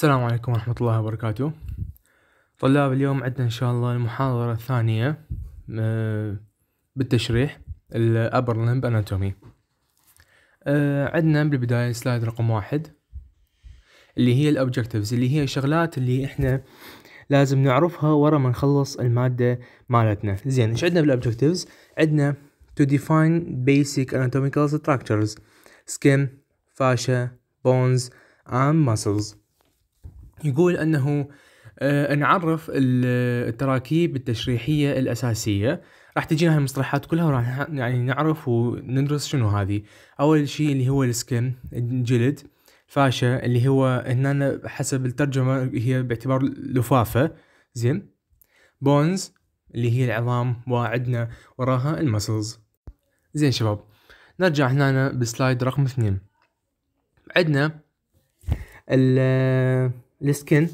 السلام عليكم ورحمة الله وبركاته طلاب اليوم عندنا إن شاء الله المحاضرة الثانية آه، بالتشريح الأبر لمب أناتومي آه، عندنا بالبداية سلايد رقم واحد اللي هي الأوبجكتيفز اللي هي الشغلات اللي إحنا لازم نعرفها ورا ما نخلص المادة مالتنا زين إيش عندنا بالأوبجكتيفز عندنا to define basic anatomical structures skin fascia bones and muscles يقول انه آه، نعرف التراكيب التشريحيه الاساسيه راح تجينا هالمصطلحات كلها وراح يعني نعرف وندرس شنو هذه اول شيء اللي هو السكن الجلد فاشا اللي هو هنا حسب الترجمة هي باعتبار لفافة زين بونز اللي هي العظام وعندنا وراها المسلز زين شباب نرجع هنا بسلايد رقم اثنين عندنا ال السكن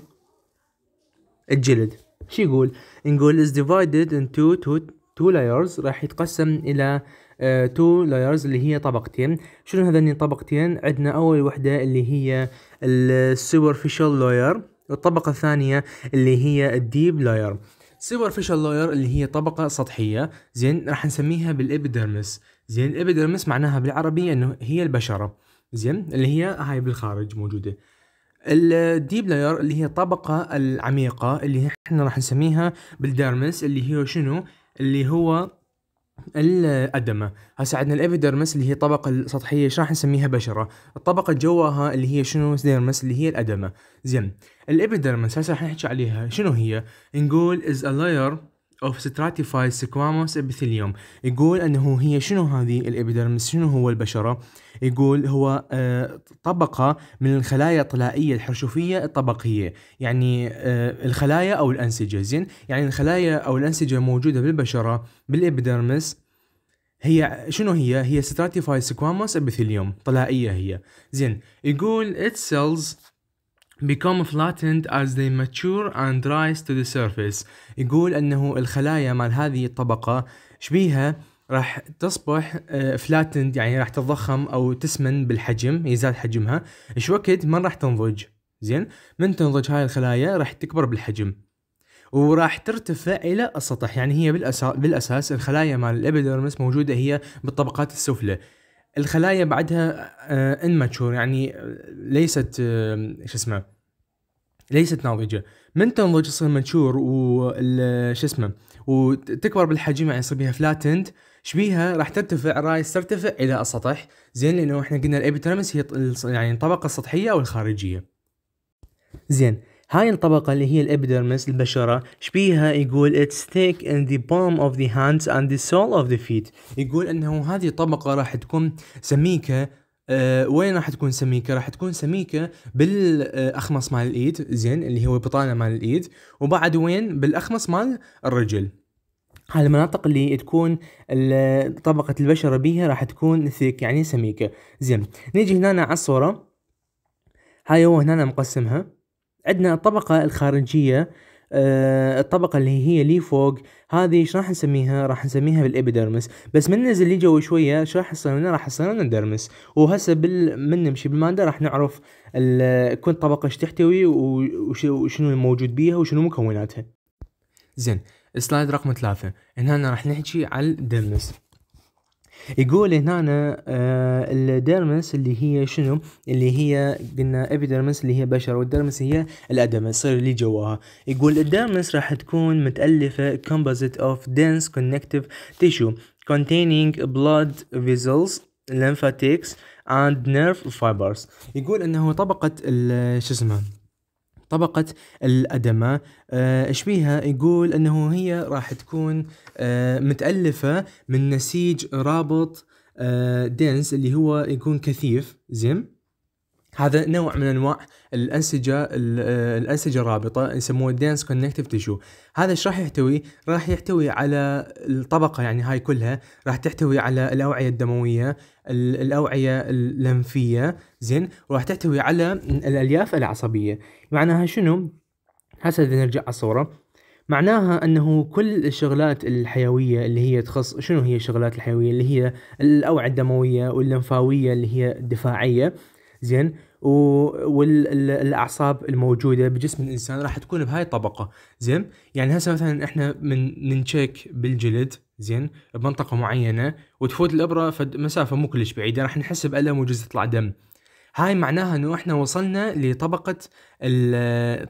الجلد شو يقول نقول is divided into two, two layers راح يتقسم الى تو آه، two لايرز اللي هي طبقتين شنو هذني طبقتين عندنا اول وحده اللي هي السوبرفيشال لاير والطبقه الثانيه اللي هي الديب لاير سوبرفيشال لاير اللي هي طبقه سطحيه زين راح نسميها بالابيدرمس زين الابيدرمس معناها بالعربي انه هي البشره زين اللي هي هاي بالخارج موجوده الديب لاير اللي هي الطبقة العميقة اللي احنا راح نسميها بالديرمس اللي هو شنو اللي هو الأدمة هسه عندنا الإبيدرمس اللي هي الطبقة السطحية ايش راح نسميها بشرة الطبقة جواها اللي هي شنو ديرمس اللي هي الأدمة زين الإبيدرمس هسه راح نحكي عليها شنو هي نقول is a layer اوف ستراتيفاي سكواموس ابيثيليوم يقول انه هي شنو هذه الابيدرمس شنو هو البشره يقول هو آه، طبقه من الخلايا الطلائيه الحرشوفيه الطبقيه يعني آه، الخلايا او الانسجه زين يعني الخلايا او الانسجه موجوده بالبشره بالابيدرمس هي شنو هي هي ستراتيفاي سكواموس ابيثيليوم طلائيه هي زين يقول its cells become flattened as they mature and rise to the surface يقول انه الخلايا مال هذه الطبقة شبيها راح تصبح فلاتند آه، يعني راح تتضخم او تسمن بالحجم يزداد حجمها ايش وقت ما راح تنضج زين من تنضج هاي الخلايا راح تكبر بالحجم وراح ترتفع الى السطح يعني هي بالأساس, بالاساس الخلايا مال الابيدرمس موجوده هي بالطبقات السفلى الخلايا بعدها انماتشور آه، يعني آه، ليست آه، شو اسمه ليست ناضجه من تنضج تصير ماتشور وش اسمه وتكبر بالحجم يعني يصير بيها فلاتند شبيها راح ترتفع رايس ترتفع الى السطح زين لانه احنا قلنا الابيترمس هي يعني الطبقه السطحيه او الخارجيه زين هاي الطبقة اللي هي الابيدرمس البشرة شبيها يقول it's thick in the palm of the hands and the sole of the feet يقول انه هذه الطبقة راح تكون سميكة أه وين راح تكون سميكه؟ راح تكون سميكه بالاخمص مال الايد زين اللي هو بطانه مال الايد وبعد وين؟ بالاخمص مال الرجل. هاي المناطق اللي تكون طبقة البشرة بيها راح تكون ثيك يعني سميكة زين نيجي هنا على الصورة هاي هو هنا مقسمها عندنا الطبقة الخارجية آه الطبقة اللي هي لي فوق هذه ايش راح نسميها؟ راح نسميها بالابيدرمس، بس من ننزل لجوا شوية ايش راح يصير لنا؟ راح يصير لنا الدرمس، وهسه بال... من نمشي بالمادة راح نعرف ال... كل طبقة ايش تحتوي وشنو الموجود بيها وشنو مكوناتها. زين، السلايد رقم ثلاثة، هنا راح نحكي على الدرمس. يقول هنا آه، الديرمس اللي هي شنو اللي هي قلنا ابيدرمس اللي هي بشر والديرمس هي الادم يصير اللي جواها يقول الديرمس راح تكون متالفه composite of dense connective tissue containing blood vessels lymphatics and nerve fibers يقول انه طبقه شو اسمه طبقة الأدمة آه، إيش بيها يقول أنه هي راح تكون آه، متألفة من نسيج رابط دينس آه، اللي هو يكون كثيف زين هذا نوع من انواع الانسجه آه، الانسجه الرابطه يسموه دينس كونكتيف تيشو هذا ايش راح يحتوي راح يحتوي على الطبقه يعني هاي كلها راح تحتوي على الاوعيه الدمويه الاوعيه اللمفيه زين وراح تحتوي على الالياف العصبيه معناها شنو هسه نرجع على الصوره معناها انه كل الشغلات الحيويه اللي هي تخص شنو هي الشغلات الحيويه اللي هي الاوعيه الدمويه واللمفاوية اللي هي الدفاعيه زين والاعصاب الموجوده بجسم الانسان راح تكون بهاي الطبقه زين يعني هسه مثلا احنا من ننشيك بالجلد زين بمنطقه معينه وتفوت الابره فد مسافه مو كلش بعيده راح نحس بالم وجزء يطلع دم هاي معناها انه احنا وصلنا لطبقه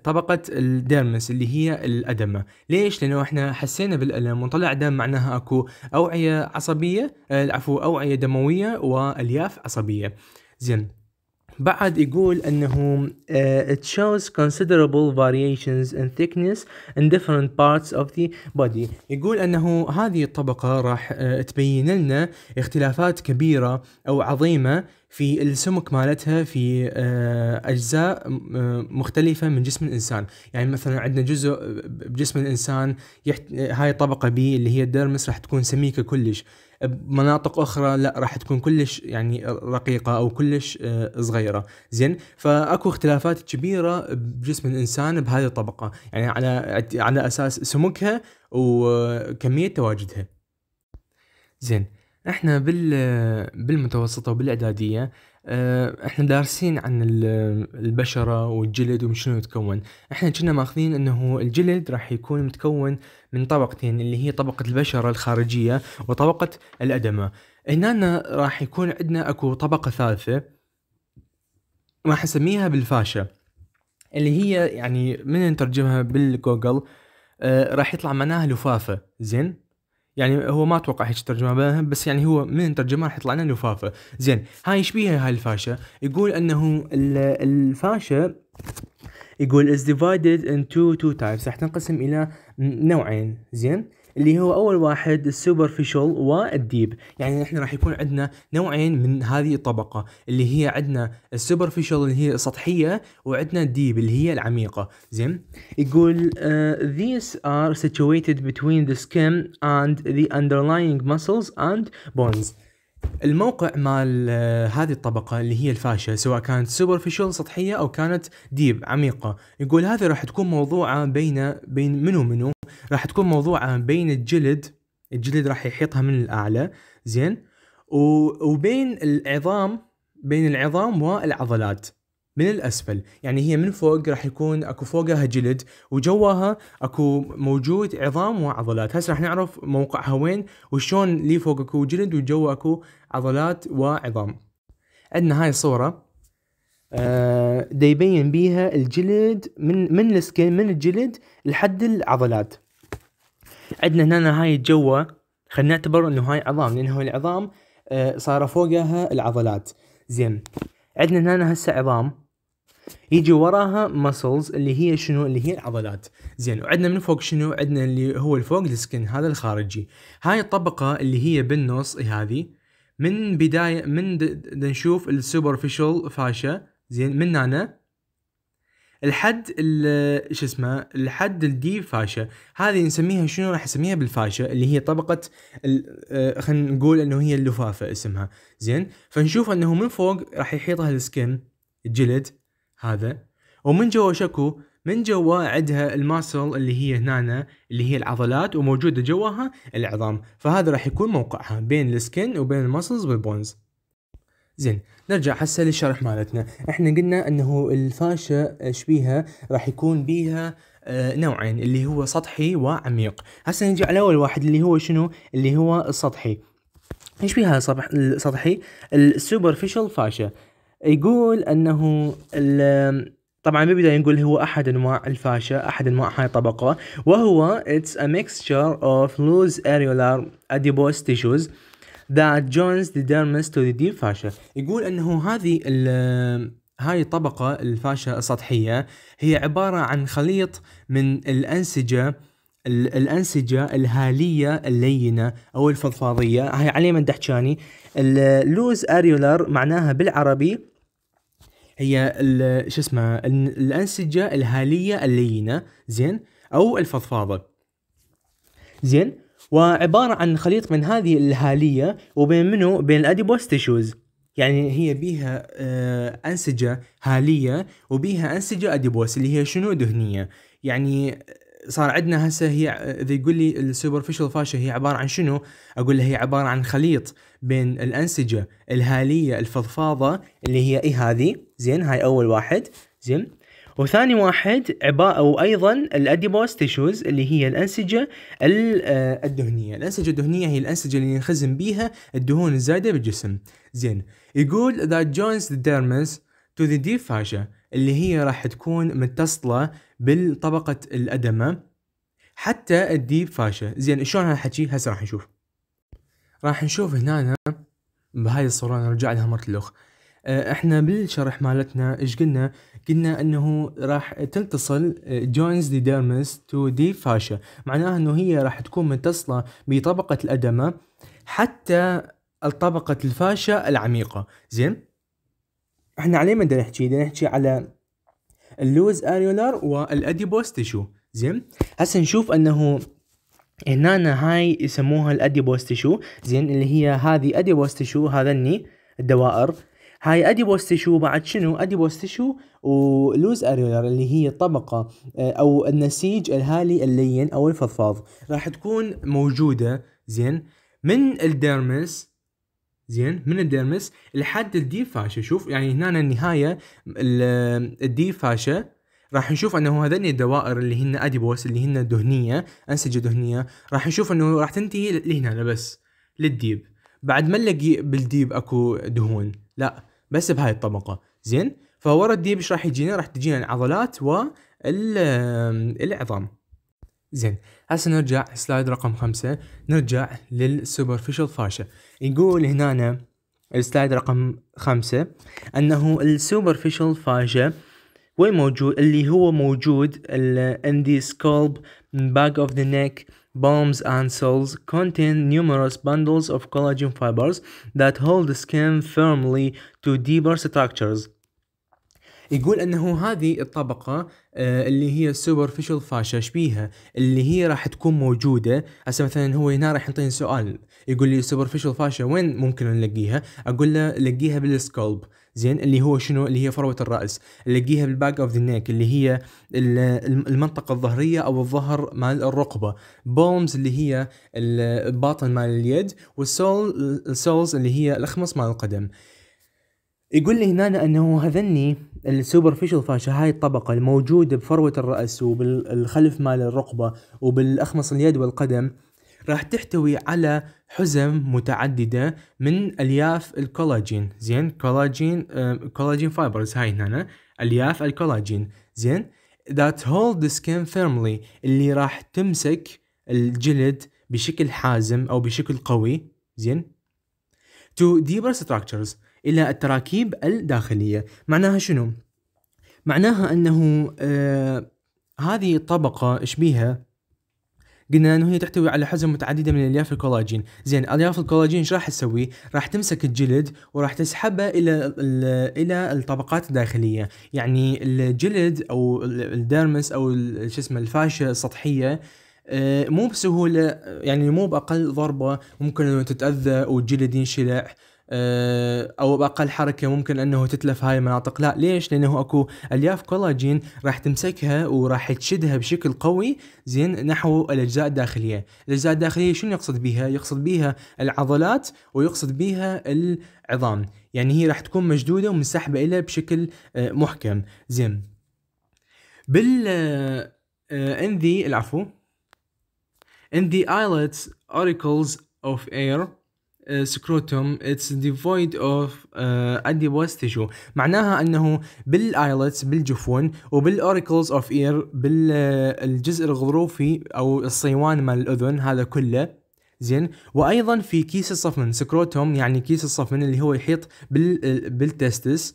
طبقه الديرمس اللي هي الادمه ليش لانه احنا حسينا بالالم وطلع دم معناها اكو اوعيه عصبيه العفو آه، اوعيه دمويه والياف عصبيه زين بعد يقول انه آه، it shows considerable variations in thickness in different parts of the body يقول انه هذه الطبقة راح آه، تبين لنا اختلافات كبيرة او عظيمة في السمك مالتها في آه، اجزاء مختلفه من جسم الانسان يعني مثلا عندنا جزء بجسم الانسان يحت... هاي الطبقه بي اللي هي الدرمس راح تكون سميكه كلش بمناطق اخرى لا راح تكون كلش يعني رقيقه او كلش آه، صغيره زين فاكو اختلافات كبيره بجسم الانسان بهذه الطبقه يعني على على اساس سمكها وكميه تواجدها زين احنا بال بالمتوسطه وبالاعداديه آه، احنا دارسين عن البشره والجلد وشنو يتكون احنا كنا ماخذين انه الجلد راح يكون متكون من طبقتين اللي هي طبقة البشرة الخارجية وطبقة الأدمة هنا راح يكون عندنا أكو طبقة ثالثة ما حسميها بالفاشة اللي هي يعني من نترجمها بالجوجل آه راح يطلع معناها لفافة زين يعني هو ما اتوقع هيك ترجمه بس يعني هو من ترجمه راح يطلع لنا لفافه زين هاي ايش بيها هاي الفاشه يقول انه الفاشه يقول is divided into two types راح تنقسم الى نوعين زين اللي هو اول واحد السوبرفيشال والديب يعني احنا راح يكون عندنا نوعين من هذه الطبقه اللي هي عندنا السوبرفيشال اللي هي السطحيه وعندنا الديب اللي هي العميقه زين يقول uh, these are situated between the skin and the underlying muscles and bones الموقع مال آه، هذه الطبقة اللي هي الفاشة سواء كانت سوبرفيشل سطحية أو كانت ديب عميقة يقول هذه راح تكون موضوعة بين بين منو منو راح تكون موضوعة بين الجلد الجلد راح يحيطها من الأعلى زين وبين العظام بين العظام والعضلات من الاسفل يعني هي من فوق راح يكون اكو فوقها جلد وجواها اكو موجود عظام وعضلات هسه راح نعرف موقعها وين وشون لي فوق اكو جلد وجوا اكو عضلات وعظام عندنا هاي الصوره أه ديبين بيها الجلد من من السكين من الجلد لحد العضلات عندنا هنا هاي جوا خلينا نعتبر انه هاي عظام لانه العظام أه صار فوقها العضلات زين عندنا هنا هسه عظام يجي وراها muscles اللي هي شنو اللي هي العضلات زين وعندنا من فوق شنو عندنا اللي هو الفوق السكن هذا الخارجي هاي الطبقة اللي هي بالنص هذه من بداية من نشوف السوبرفيشال فاشا زين من هنا الحد شو اسمه الحد الدي فاشا هذه نسميها شنو راح نسميها بالفاشا اللي هي طبقه آه، خلينا نقول انه هي اللفافه اسمها زين فنشوف انه من فوق راح يحيطها السكن الجلد هذا ومن جوا شكو من جوا عندها الماسل اللي هي هنا اللي هي العضلات وموجوده جواها العظام فهذا راح يكون موقعها بين السكن وبين الماسلز والبونز زين نرجع هسه للشرح مالتنا احنا قلنا انه الفاشة شبيها راح يكون بيها آه، نوعين اللي هو سطحي وعميق هسه نجي على اول واحد اللي هو شنو اللي هو السطحي ايش بيها السطحي السوبرفيشال فاشا يقول انه طبعا بيبدا يقول هو أحد أنواع الفاشة أحد أنواع هاي الطبقة وهو it's a mixture of loose areolar adipose tissues that joins the dermis to the deep fascia يقول أنه هذه هاي الطبقة الفاشة السطحية هي عبارة عن خليط من الأنسجة الأنسجة الهالية اللينة أو الفضفاضية هاي من دحشاني اللوز أريولار معناها بالعربي هي شو اسمه الأنسجة الهالية اللينة زين أو الفضفاضة زين وعبارة عن خليط من هذه الهالية وبين منو بين الأديبوس تيشوز يعني هي بيها آه، أنسجة هالية وبيها أنسجة أديبوس اللي هي شنو دهنية يعني صار عندنا هسه هي اذا يقول لي السوبرفيشال فاشيا هي عباره عن شنو؟ اقول له هي عباره عن خليط بين الانسجه الهاليه الفضفاضه اللي هي اي هذه زين هاي اول واحد زين وثاني واحد عباء وايضا الاديبوس تيشوز اللي هي الانسجه آه، الدهنيه، الانسجه الدهنيه هي الانسجه اللي ينخزن بيها الدهون الزايده بالجسم. زين يقول ذات جوينز ذا dermis تو ذا ديب فاشا اللي هي راح تكون متصلة بالطبقة الأدمة حتى الديب فاشة زين شلون هالحكي هسه راح نشوف راح نشوف هنا بهاي الصورة نرجع لها مرة الأخ آه، احنا بالشرح مالتنا ايش قلنا قلنا انه راح تنتصل جونز دي ديرمس تو دي فاشا معناها انه هي راح تكون متصلة بطبقة الأدمة حتى الطبقة الفاشة العميقة زين احنا عليه بدنا نحكي بدنا نحكي على اللوز اريولار والاديبوس تشو زين هسه نشوف انه هنا هاي يسموها الاديبوس تشو زين اللي هي هذه اديبوس تشو الني الدوائر هاي اديبوس تشو بعد شنو اديبوس تشو ولوز اريولار اللي هي الطبقة آه، او النسيج الهالي اللين او الفضفاض راح تكون موجودة زين من الديرمس زين من الديرمس لحد الدي فاشا شوف يعني هنا النهايه الدي فاشا راح نشوف انه هذني الدوائر اللي هن اديبوس اللي هن دهنيه انسجه دهنيه راح نشوف انه راح تنتهي لهنا بس للديب بعد ما نلاقي بالديب اكو دهون لا بس بهاي الطبقه زين فورا الديب ايش راح يجينا راح تجينا العضلات والعظام زين هسه نرجع سلايد رقم خمسة نرجع للسوبرفيشال فاشا يقول هنا السلايد رقم خمسة أنه السوبرفيشال فاجا وين موجود اللي هو موجود ال in the scalp back of the neck bones and cells contain numerous bundles of collagen fibers that hold the skin firmly to deeper structures يقول انه هذه الطبقه آه، اللي هي السوبرفيشال فاشا شبيهه اللي هي راح تكون موجوده هسه مثلا هو هنا راح يعطيني سؤال يقول لي سوبرفيشال فاشيا وين ممكن نلقيها؟ اقول له لقيها بالسكولب زين اللي هو شنو اللي هي فروه الراس لقيها بالباك اوف ذا نيك اللي هي المنطقه الظهريه او الظهر مال الرقبه بومز اللي هي الباطن مال اليد والسول اللي هي الاخمص مال القدم يقول لي هنا انه هذني السوبرفيشال فاشا هاي الطبقه الموجوده بفروه الراس وبالخلف مال الرقبه وبالاخمص اليد والقدم راح تحتوي على حزم متعددة من ألياف الكولاجين زين كولاجين كولاجين فايبرز هاي هنا ألياف الكولاجين زين that hold the skin firmly اللي راح تمسك الجلد بشكل حازم أو بشكل قوي زين to deeper structures إلى التراكيب الداخلية معناها شنو؟ معناها أنه آه هذه الطبقة شبيها قلنا انه هي تحتوي على حزم متعدده من الياف الكولاجين زين الياف الكولاجين ايش راح تسوي راح تمسك الجلد وراح تسحبه الى الى الطبقات الداخليه يعني الجلد او الديرمس او شو اسمه الفاشيه السطحيه آه، مو بسهوله يعني مو باقل ضربه ممكن انه تتاذى والجلد ينشلع آه، او باقل حركه ممكن انه تتلف هاي المناطق لا ليش لانه اكو الياف كولاجين راح تمسكها وراح تشدها بشكل قوي زين نحو الاجزاء الداخليه الاجزاء الداخليه شنو يقصد بها يقصد بها العضلات ويقصد بها العظام يعني هي راح تكون مشدوده ومنسحبه إلى بشكل آه، محكم زين بال in آه، العفو in the eyelets auricles of air سكروتوم اتس ديفويد اوف اديبوس تيشو معناها انه بالايلتس بالجفون وبالاوريكلز اوف آه، اير بالجزء الغضروفي او الصيوان مال الاذن هذا كله زين وايضا في كيس الصفن سكروتوم يعني كيس الصفن اللي هو يحيط بال آه، بالتستس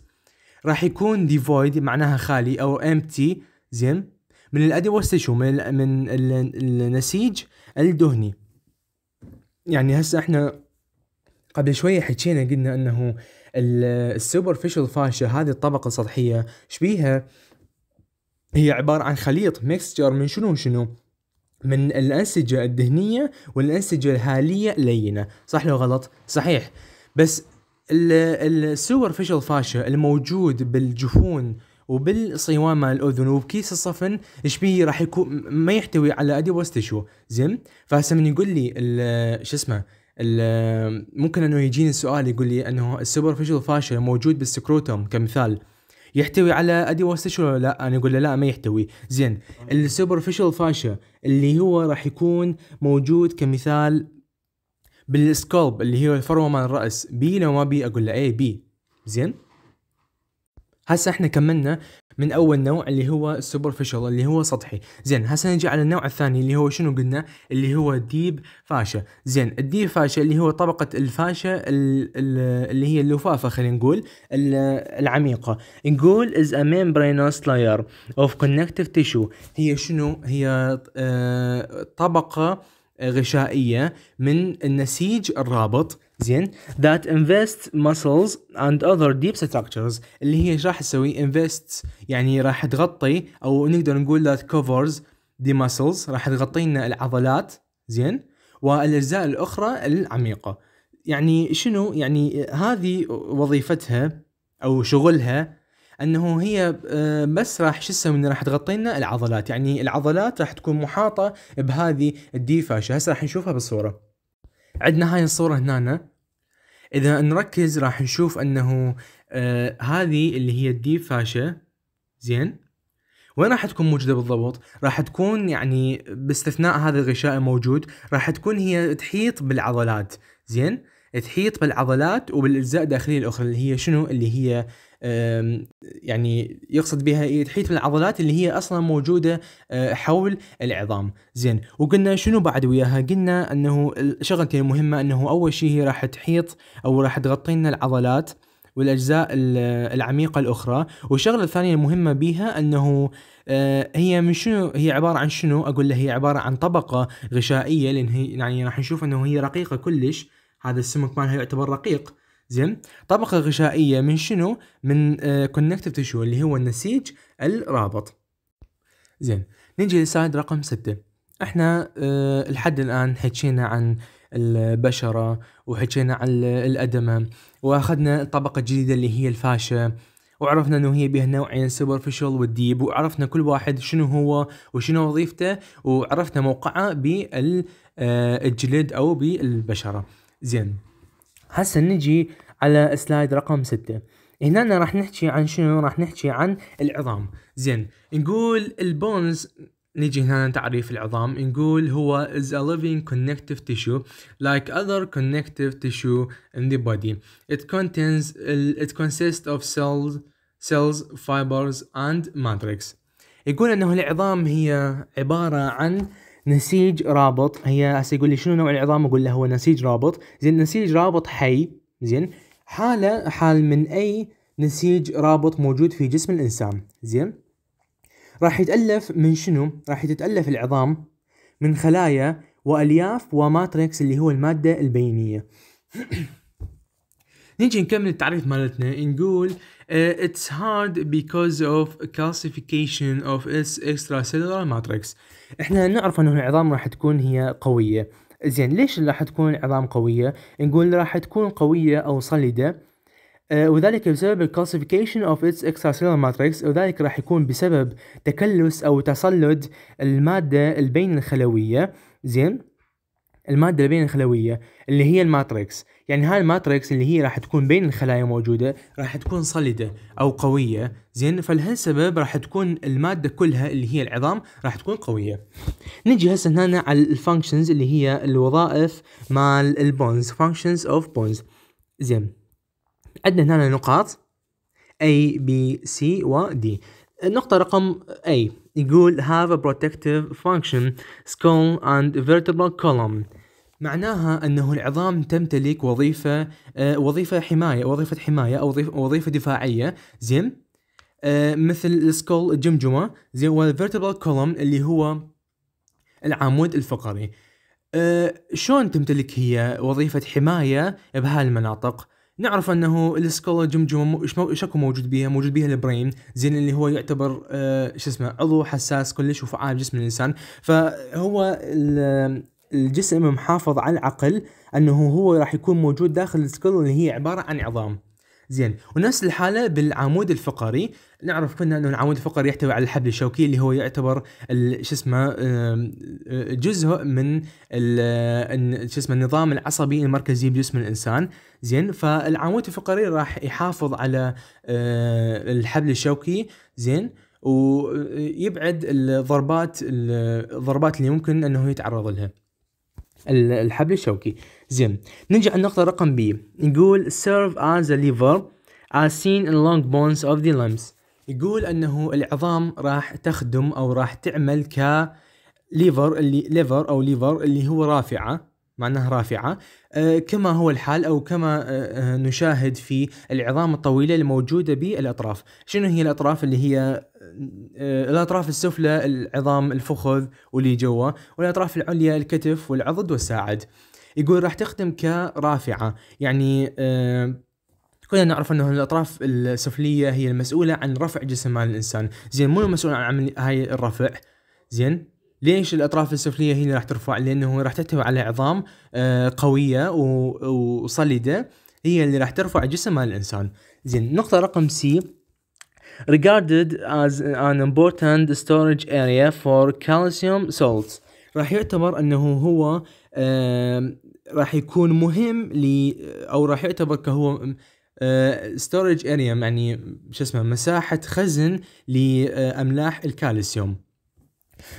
راح يكون ديفويد معناها خالي او امتي زين من الاديبوس تيشو من من النسيج الدهني يعني هسه احنا قبل شوية حكينا قلنا انه السوبرفيشال فاشيا هذه الطبقة السطحية شبيها هي عبارة عن خليط ميكستشر من شنو شنو من الأنسجة الدهنية والأنسجة الهالية اللينة صح لو غلط صحيح بس السوبرفيشال فاشا الموجود بالجفون وبالصيوان مال الاذن وبكيس الصفن شبيه راح يكون ما يحتوي على ادي وستشو زين فهسه من يقول لي شو اسمه ممكن انه يجيني سؤال يقول لي انه السوبرفيشال فاشل موجود بالسكروتوم كمثال يحتوي على ادي ولا لا انا اقول له لا ما يحتوي زين السوبرفيشال فاشا اللي هو راح يكون موجود كمثال بالسكولب اللي هي الفروه مال الراس بي لو ما بي اقول له اي بي زين هسه احنا كملنا من اول نوع اللي هو السوبرفيشال اللي هو سطحي زين هسه نجي على النوع الثاني اللي هو شنو قلنا اللي هو ديب فاشا زين الديب فاشا اللي هو طبقه الفاشا اللي هي اللفافه خلينا نقول العميقه نقول از ا ميمبرينوس لاير اوف كونكتيف تيشو هي شنو هي آه، طبقه غشائيه من النسيج الرابط زين ذات انفست muscles اند اذر ديب structures اللي هي ايش راح تسوي انفست يعني راح تغطي او نقدر نقول ذات كفرز دي muscles راح تغطي لنا العضلات زين والاجزاء الاخرى العميقه يعني شنو يعني هذه وظيفتها او شغلها انه هي آه، بس راح شو تسوي راح تغطي لنا العضلات يعني العضلات راح تكون محاطه بهذه الديفاشه هسه راح نشوفها بالصوره عندنا هاي الصوره هنا اذا نركز راح نشوف انه آه هذه اللي هي الديب فاشا زين وين راح تكون موجودة بالضبط؟ راح تكون يعني باستثناء هذا الغشاء الموجود راح تكون هي تحيط بالعضلات زين تحيط بالعضلات وبالاجزاء الداخليه الاخرى اللي هي شنو اللي هي يعني يقصد بها هي إيه؟ تحيط بالعضلات اللي هي اصلا موجوده آه، حول العظام زين وقلنا شنو بعد وياها قلنا انه شغلتين المهمه انه اول شيء هي راح تحيط او راح تغطي لنا العضلات والاجزاء العميقه الاخرى والشغله الثانيه المهمه بها انه آه، هي من شنو هي عباره عن شنو اقول له هي عباره عن طبقه غشائيه لان هي يعني راح نشوف انه هي رقيقه كلش هذا السمك مالها يعتبر رقيق زين طبقه غشائيه من شنو من كونكتيف آه، تيشو اللي هو النسيج الرابط زين نجي لسايد رقم ستة احنا أه لحد الان حكينا عن البشرة وحكينا عن الأدمة وأخذنا الطبقة الجديدة اللي هي الفاشة وعرفنا انه هي بها نوعين سوبرفيشال والديب وعرفنا كل واحد شنو هو وشنو وظيفته وعرفنا موقعه بالجلد آه، او بالبشره زين هسه نجي على سلايد رقم ستة هنا راح نحكي عن شنو راح نحكي عن العظام زين نقول البونز نجي هنا تعريف العظام نقول هو is a living connective tissue like other connective tissue in the body it contains it consists of cells cells fibers and matrix يقول انه العظام هي عباره عن نسيج رابط هي هسه يقول لي شنو نوع العظام اقول له هو نسيج رابط زين نسيج رابط حي زين حاله حال من اي نسيج رابط موجود في جسم الانسان زين راح يتالف من شنو راح تتالف العظام من خلايا والياف وماتريكس اللي هو الماده البينيه نجي نكمل التعريف مالتنا نقول Uh, it's hard because of calcification of its extracellular matrix احنا نعرف انه العظام راح تكون هي قوية زين ليش راح تكون العظام قوية نقول راح تكون قوية او صلدة uh, وذلك بسبب calcification of its extracellular matrix وذلك راح يكون بسبب تكلس او تصلد الماده البين الخلويه زين الماده البين الخلويه اللي هي الماتريكس يعني هاي الماتريكس اللي هي راح تكون بين الخلايا موجوده راح تكون صلده او قويه زين فلهالسبب راح تكون الماده كلها اللي هي العظام راح تكون قويه نجي هسه هنا على الفانكشنز اللي هي الوظائف مال البونز فانكشنز اوف بونز زين عندنا هنا نقاط A B C و D النقطة رقم A يقول have a protective function skull and vertebral column معناها أنه العظام تمتلك وظيفة آه، وظيفة حماية وظيفة حماية أو وظيفة دفاعية زين آه، مثل السكول الجمجمة زين والفيرتبرال كولوم اللي هو العمود الفقري آه، شلون تمتلك هي وظيفة حماية بهالمناطق؟ نعرف انه السكول الجمجمه شكو موجود بها موجود بها البرين زين اللي هو يعتبر آه شو اسمه عضو حساس كلش وفعال جسم الانسان فهو الجسم محافظ على العقل انه هو راح يكون موجود داخل السكول اللي هي عباره عن عظام زين ونفس الحاله بالعمود الفقري نعرف كنا انه العمود الفقري يحتوي على الحبل الشوكي اللي هو يعتبر شو اسمه آه، جزء من شو اسمه النظام العصبي المركزي بجسم الانسان زين فالعمود الفقري راح يحافظ على آه، الحبل الشوكي زين ويبعد آه، الضربات الضربات اللي ممكن انه يتعرض لها الحبل الشوكي زين نرجع النقطة رقم بي يقول serve as a lever as seen in long bones of the limbs يقول انه العظام راح تخدم او راح تعمل ك ليفر اللي ليفر او ليفر اللي هو رافعه معناها رافعه آه كما هو الحال او كما آه, آه، نشاهد في العظام الطويله الموجوده بالاطراف شنو هي الاطراف اللي هي الاطراف السفلى العظام الفخذ واللي جوا والاطراف العليا الكتف والعضد والساعد يقول راح تخدم كرافعه يعني آه، كلنا نعرف انه الاطراف السفليه هي المسؤوله عن رفع جسم الانسان زين مو المسؤول عن عمل هاي الرفع زين ليش الاطراف السفليه هي اللي راح ترفع لانه راح تحتوي على عظام آه، قويه وصلده هي اللي راح ترفع جسم الانسان زين نقطه رقم سي regarded as an important storage area for calcium salts راح يعتبر انه هو راح يكون مهم ل او راح يعتبر كهو ستورج اريا يعني شو اسمه مساحه خزن لاملاح الكالسيوم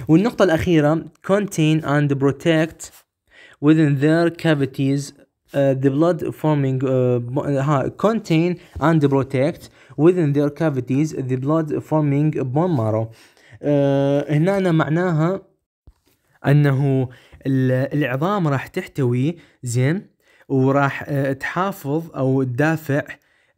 والنقطة الأخيرة contain and protect within their cavities uh, the blood forming uh, contain and protect within their cavities the blood forming bone marrow uh, هنا معناها انه العظام راح تحتوي زين وراح تحافظ او تدافع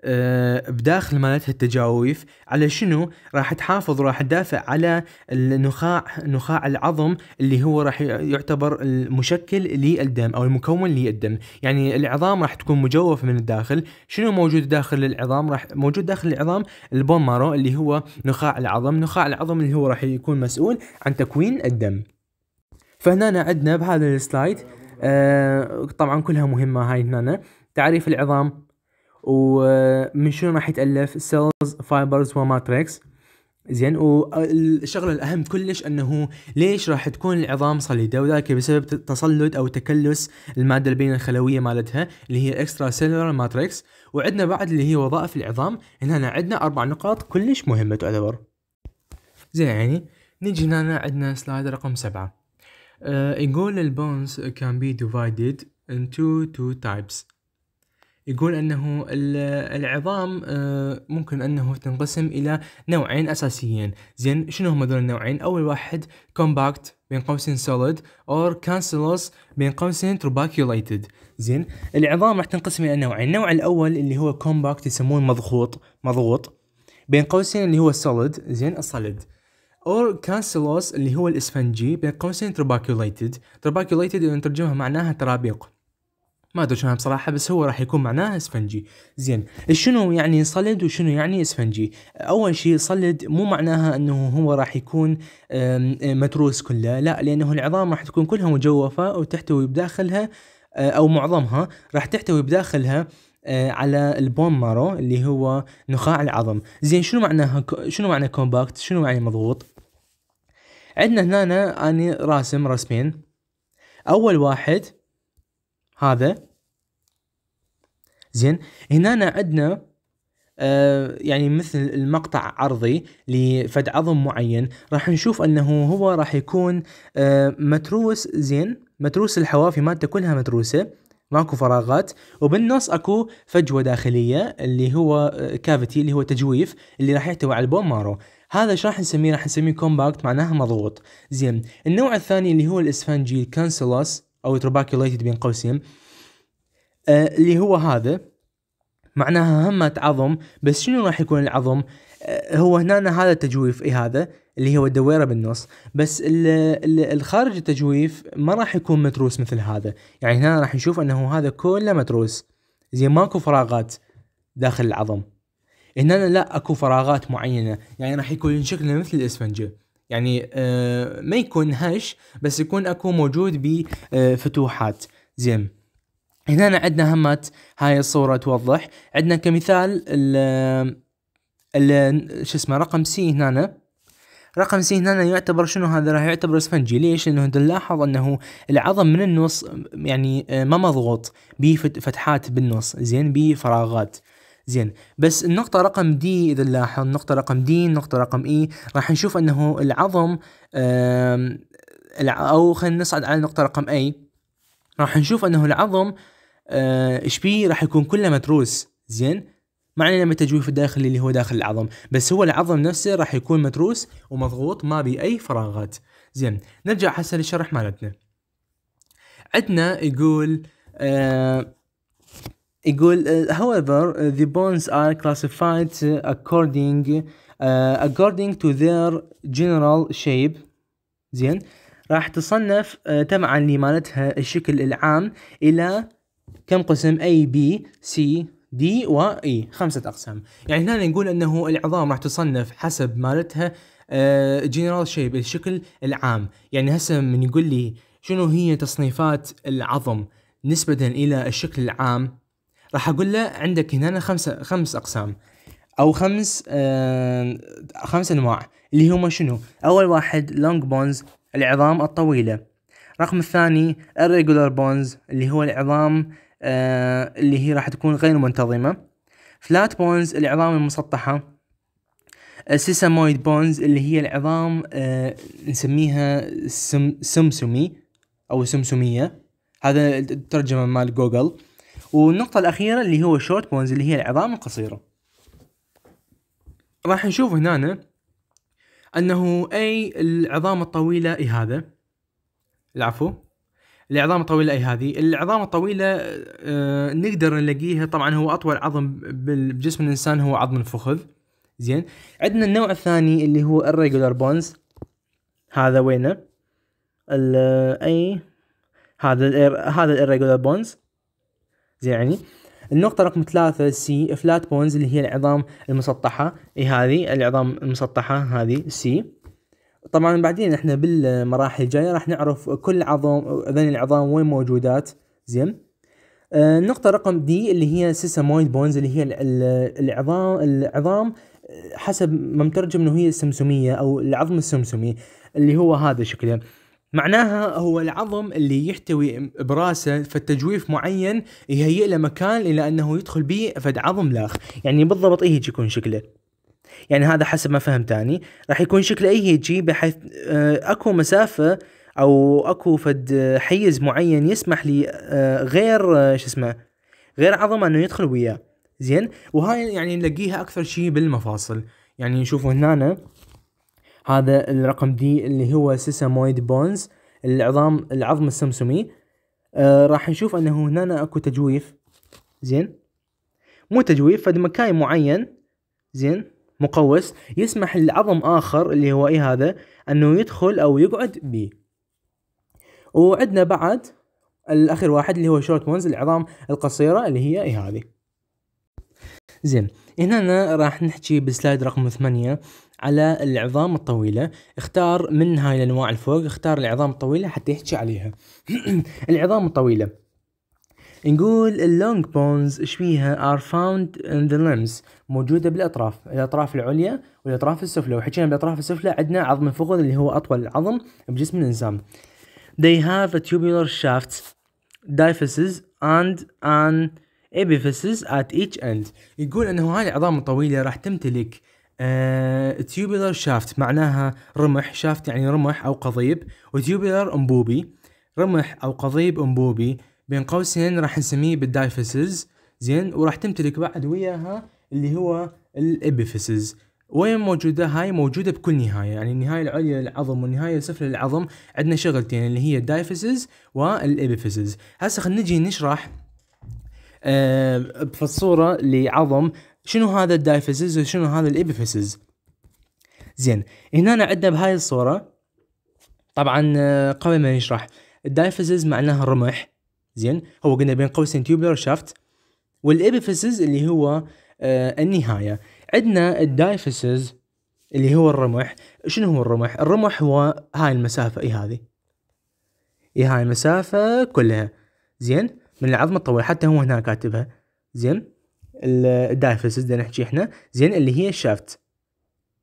آه، بداخل مالتها التجاويف على شنو راح تحافظ وراح تدافع على النخاع نخاع العظم اللي هو راح يعتبر المشكل للدم او المكون للدم يعني العظام راح تكون مجوف من الداخل شنو موجود داخل العظام راح موجود داخل العظام البون مارو اللي هو نخاع العظم نخاع العظم اللي هو راح يكون مسؤول عن تكوين الدم فهنا عندنا بهذا السلايد آه طبعا كلها مهمه هاي هنا تعريف العظام ومن شنو راح يتالف سيلز فايبرز وماتريكس زين والشغله الاهم كلش انه ليش راح تكون العظام صليده وذلك بسبب تسلط او تكلس الماده البين الخلويه مالتها اللي هي اكسترا سيلولار ماتريكس وعندنا بعد اللي هي وظائف العظام هنا عندنا اربع نقاط كلش مهمه تعتبر زين يعني نجي هنا عندنا سلايد رقم سبعة آه، يقول البونز can be divided into two types يقول أنه العظام آه، ممكن أنه تنقسم إلى نوعين أساسيين زين شنو هم هذول النوعين أول واحد كومباكت بين قوسين سوليد أو كانسلوس بين قوسين تروباكيوليتد زين العظام راح تنقسم إلى نوعين النوع الأول اللي هو كومباكت يسمونه مضغوط مضغوط بين قوسين اللي هو سوليد زين الصلد اور كانسلوس اللي هو الاسفنجي بين قوسين ترباكيوليتد ترباكيوليتد اذا نترجمها معناها ترابيق ما ادري شنو بصراحه بس هو راح يكون معناه اسفنجي زين شنو يعني صلد وشنو يعني اسفنجي اول شيء صلد مو معناها انه هو راح يكون متروس كله لا لانه العظام راح تكون كلها مجوفه وتحتوي بداخلها آه، او معظمها راح تحتوي بداخلها آه، على البون مارو اللي هو نخاع العظم زين شنو معناها شنو معنى كومباكت شنو يعني مضغوط عندنا هنا اني راسم رسمين اول واحد هذا زين هنا عندنا آه يعني مثل المقطع عرضي لفد عظم معين راح نشوف انه هو راح يكون آه متروس زين متروس الحوافي مالته كلها متروسه ماكو فراغات وبالنص اكو فجوه داخليه اللي هو كافيتي آه، اللي هو تجويف اللي راح يحتوي على البون مارو هذا ايش راح نسميه راح نسميه كومباكت معناها مضغوط زين النوع الثاني اللي هو الاسفنجي الكانسلوس او تروباكيوليتد بين قوسين آه اللي هو هذا معناها همت عظم بس شنو راح يكون العظم آه هو هنا هذا التجويف اي هذا اللي هو الدويرة بالنص بس الخارج التجويف ما راح يكون متروس مثل هذا يعني هنا راح نشوف انه هذا كله متروس زين ماكو فراغات داخل العظم هنا لا اكو فراغات معينه يعني راح يكون شكله مثل الاسفنجه يعني آه، ما يكون هش بس يكون اكو موجود بفتوحات زين هنا عندنا همات هاي الصورة توضح عندنا كمثال ال ال شو اسمه رقم سي هنا رقم سي هنا يعتبر شنو هذا راح يعتبر اسفنجي ليش لانه نلاحظ انه العظم من النص يعني آه، ما مضغوط بفتحات بالنص زين بفراغات زين بس النقطة رقم دي إذا نلاحظ النقطة رقم دي النقطة رقم إي e، راح نشوف أنه العظم أو خلينا نصعد على النقطة رقم أي راح نشوف أنه العظم آه، إيش بيه راح يكون كله متروس زين ما علينا لما التجويف الداخلي اللي هو داخل العظم بس هو العظم نفسه راح يكون متروس ومضغوط ما بي أي فراغات زين نرجع هسه للشرح مالتنا عندنا يقول آه يقول uh, however uh, the bones are classified according uh, according to their general shape زين راح تصنف uh, تبعا لمالتها الشكل العام الى كم قسم A B C D و E خمسة أقسام يعني هنا نقول أنه العظام راح تصنف حسب مالتها جنرال uh, شيب الشكل العام يعني هسه من يقول لي شنو هي تصنيفات العظم نسبة إلى الشكل العام راح اقول له عندك هنا خمسة خمس اقسام او خمس آه خمس انواع اللي هما شنو اول واحد لونج بونز العظام الطويله رقم الثاني الريجولار بونز اللي هو العظام آه اللي هي راح تكون غير منتظمه فلات بونز العظام المسطحه السيسامويد بونز اللي هي العظام آه نسميها سم سمسمي او سمسميه هذا الترجمه مال جوجل والنقطة الأخيرة اللي هو الشورت بونز اللي هي العظام القصيرة راح نشوف هنا أنه أي العظام الطويلة إي هذا العفو العظام الطويلة أي هذه العظام الطويلة آه نقدر نلاقيها طبعا هو أطول عظم بجسم الإنسان هو عظم الفخذ زين عندنا النوع الثاني اللي هو الريجولار بونز هذا وينه اي آه، هذا الـ هذا الريجولار بونز زين يعني النقطة رقم ثلاثة سي فلات بونز اللي هي العظام المسطحة اي هذه العظام المسطحة هذه سي طبعا بعدين احنا بالمراحل الجاية راح نعرف كل عظم ذني العظام وين موجودات زين آه، النقطة رقم دي اللي هي سيسامويد بونز اللي هي العظام العظام حسب ما مترجم انه هي السمسمية او العظم السمسمي اللي هو هذا شكله معناها هو العظم اللي يحتوي براسه فالتجويف معين يهيئ له مكان الى انه يدخل به فد عظم لاخ يعني بالضبط إيه هيك يكون شكله يعني هذا حسب ما فهمت اني راح يكون شكله إيه هيك بحيث آه، اكو مسافه او اكو فد حيز معين يسمح لي آه، غير آه، شو اسمه غير عظم انه يدخل وياه زين وهاي يعني نلاقيها اكثر شيء بالمفاصل يعني نشوفوا هنا هذا الرقم دي اللي هو سيسامويد بونز العظام العظم السمسمي آه راح نشوف انه هنا اكو تجويف زين مو تجويف فد مكان معين زين مقوس يسمح لعظم اخر اللي هو اي هذا انه يدخل او يقعد به وعندنا بعد الاخر واحد اللي هو شورت بونز العظام القصيره اللي هي اي هذه زين هنا راح نحكي بسلايد رقم ثمانية على العظام الطويلة اختار من هاي الأنواع الفوق اختار العظام الطويلة حتى يحكي عليها العظام الطويلة نقول اللونج بونز ايش فيها ار فاوند ان ذا limbs موجودة بالأطراف الأطراف العليا والأطراف السفلى وحكينا بالأطراف السفلى عندنا عظم الفخذ اللي هو أطول عظم بجسم الإنسان they have a tubular shaft diaphysis and an epiphysis at each end يقول أنه هاي العظام الطويلة راح تمتلك تيوبيلر آه، شافت معناها رمح شافت يعني رمح او قضيب وتيوبيلر انبوبي رمح او قضيب انبوبي بين قوسين راح نسميه بالدايفيسز زين وراح تمتلك بعد وياها اللي هو الابيفيسز وين موجودة هاي موجودة بكل نهاية يعني النهاية العليا للعظم والنهاية السفلى للعظم عندنا شغلتين اللي هي الدايفيسز والابيفيسز هسه خلينا نجي نشرح أه لعظم شنو هذا الدايفيسز وشنو هذا الابيفيسز زين هنا عندنا بهاي الصورة طبعا آه، قبل ما نشرح الدايفيسز معناها الرمح زين هو قلنا بين قوسين تيوبلر شافت والابيفيسز اللي هو آه النهاية عندنا الدايفيسز اللي هو الرمح شنو هو الرمح الرمح هو هاي المسافة اي هذه اي هاي المسافة كلها زين من العظمة الطويلة حتى هو هنا كاتبها زين الدايفيسز بدنا نحكي احنا زين اللي هي الشافت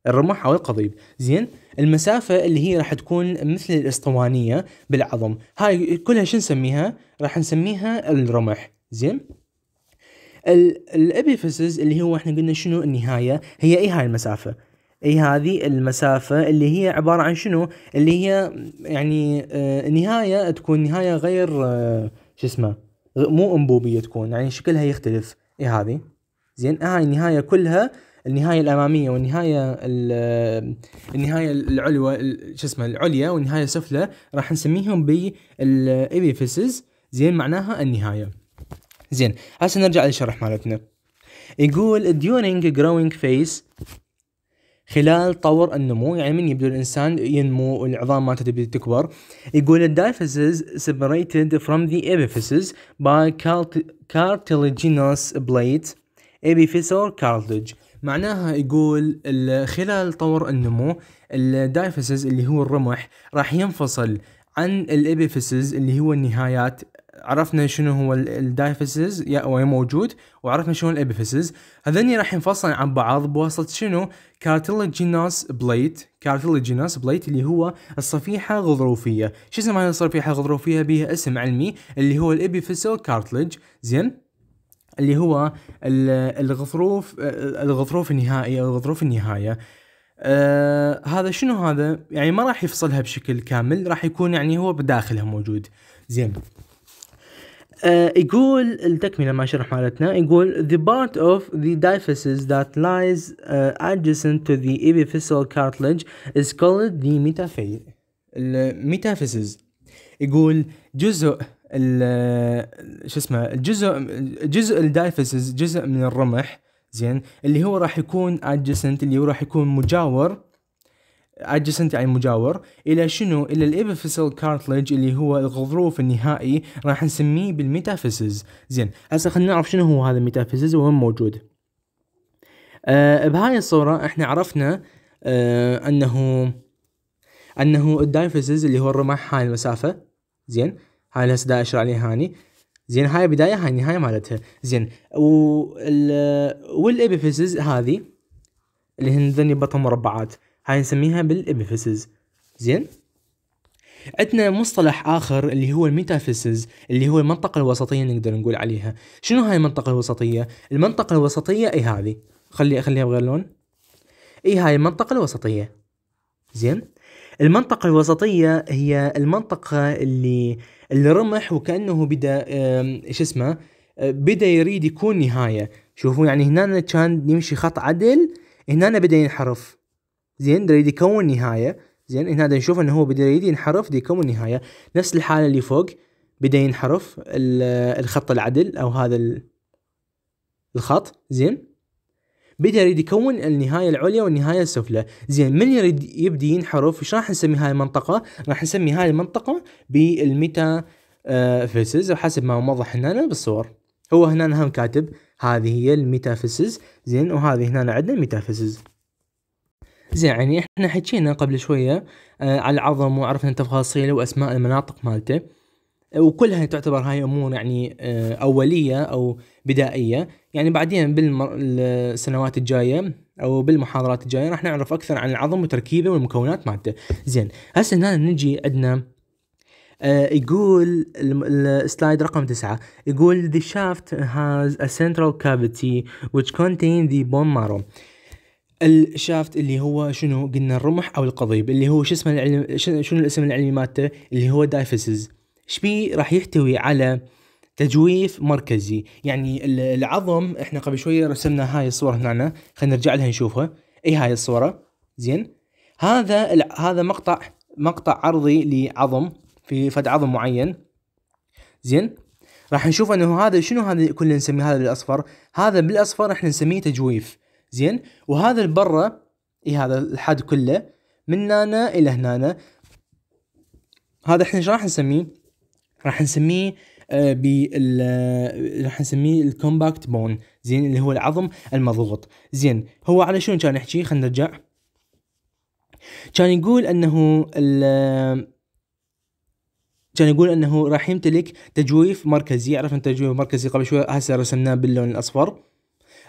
الرمح او القضيب زين المسافه اللي هي راح تكون مثل الاسطوانيه بالعظم هاي كلها شو نسميها راح نسميها الرمح زين الابيفيسز اللي هو احنا قلنا شنو النهايه هي اي هاي المسافه اي هذه المسافه اللي هي عباره عن شنو اللي هي يعني آه نهايه تكون نهايه غير آه شو اسمه مو انبوبيه تكون يعني شكلها يختلف اي هذه زين آه، هاي النهايه كلها النهايه الاماميه والنهايه النهايه العلوى شو اسمه العليا والنهايه السفلى راح نسميهم بالابيفيسز زين معناها النهايه زين هسه نرجع للشرح مالتنا يقول during growing phase خلال طور النمو يعني من يبدو الانسان ينمو العظام مالته تبدي تكبر يقول الدايفيسز separated فروم the باي by بليت plate epiphysal كارتلج معناها يقول خلال طور النمو الدايفيسز اللي هو الرمح راح ينفصل عن الابيفيسز اللي هو النهايات عرفنا شنو هو الدايفيسز وين موجود وعرفنا شنو الابيفيسز هذني راح ينفصلن عن بعض بواسطه شنو كارتيلاجينوس بليت كارتيلاجينوس بليت اللي هو الصفيحه الغضروفيه شو اسم هاي الصفيحه الغضروفيه بها اسم علمي اللي هو الابيفيسل كارتلج زين اللي هو الغضروف الغضروف النهائي او الغضروف النهايه آه هذا شنو هذا يعني ما راح يفصلها بشكل كامل راح يكون يعني هو بداخلها موجود زين آه، يقول التكملة ما شرح مالتنا يقول the part of the diaphysis that lies uh, adjacent to the epiphyseal cartilage is called the metaphysis الميتافيزز يقول جزء ال شو اسمه جزء جزء الدايفيسز جزء من الرمح زين اللي هو راح يكون adjacent اللي هو راح يكون مجاور ادجسنت يعني مجاور الى شنو الى الابيفيسل كارتلج اللي هو الغضروف النهائي راح نسميه بالميتافيسز زين هسه خلينا نعرف شنو هو هذا الميتافيسز وين موجود أه بهاي الصوره احنا عرفنا أه انه انه الدايفيسز اللي هو الرمح هاي المسافه زين هاي هسه دا اشر عليها هاني زين هاي بدايه هاي النهايه مالتها زين وال والابيفيسز هذه اللي هن ذني بطن مربعات هاي نسميها بالابيفيسز زين عندنا مصطلح اخر اللي هو الميتافيسز اللي هو المنطقه الوسطيه نقدر نقول عليها شنو هاي المنطقه الوسطيه المنطقه الوسطيه اي هذه خلي اخليها بغير لون اي هاي المنطقه الوسطيه زين المنطقة الوسطية هي المنطقة اللي الرمح وكأنه بدا شو اسمه بدا يريد يكون نهاية شوفوا يعني هنا كان يمشي خط عدل هنا بدا ينحرف زين يريد يكون نهايه زين هنا نشوف انه هو بدا يريد ينحرف يكون نهايه نفس الحاله اللي فوق بدا ينحرف الخط العدل او هذا الخط زين بدا يريد يكون النهايه العليا والنهايه السفلى زين من يريد يبدي ينحرف ايش راح نسمي هاي المنطقه راح نسمي هاي المنطقه بالميتا آه، فيسز وحسب ما موضح هنا بالصور هو هنا هم كاتب هذه هي الميتافيسز زين وهذه هنا عندنا الميتافيسز زين يعني احنا حكينا قبل شوية آه على العظم وعرفنا تفاصيله واسماء المناطق مالته وكلها تعتبر هاي امور يعني آه اولية او بدائية يعني بعدين بالسنوات الجاية او بالمحاضرات الجاية راح نعرف اكثر عن العظم وتركيبه والمكونات مالته زين هسه هنا نجي عندنا آه، يقول السلايد رقم تسعة يقول the shaft has a central cavity which contains the bone marrow الشافت اللي هو شنو قلنا الرمح او القضيب اللي هو شو اسمه العلم شنو الاسم العلمي مالته اللي هو دايفيسز شبي راح يحتوي على تجويف مركزي يعني العظم احنا قبل شويه رسمنا هاي الصوره هنا خلينا نرجع لها نشوفها اي هاي الصوره زين هذا هذا مقطع مقطع عرضي لعظم في فد عظم معين زين راح نشوف انه هذا شنو هذا كلنا نسميه هذا بالاصفر هذا بالاصفر احنا نسميه تجويف زين وهذا البرة اي هذا الحد كله من هنا الى هنا هذا احنا ايش راح نسميه راح نسميه آه، بال آه، راح نسميه الكومباكت بون زين اللي هو العظم المضغوط زين هو على شنو كان يحكي خلينا نرجع كان يقول انه آه، كان يقول انه راح يمتلك تجويف مركزي عرفنا التجويف المركزي قبل شوي هسه رسمناه باللون الاصفر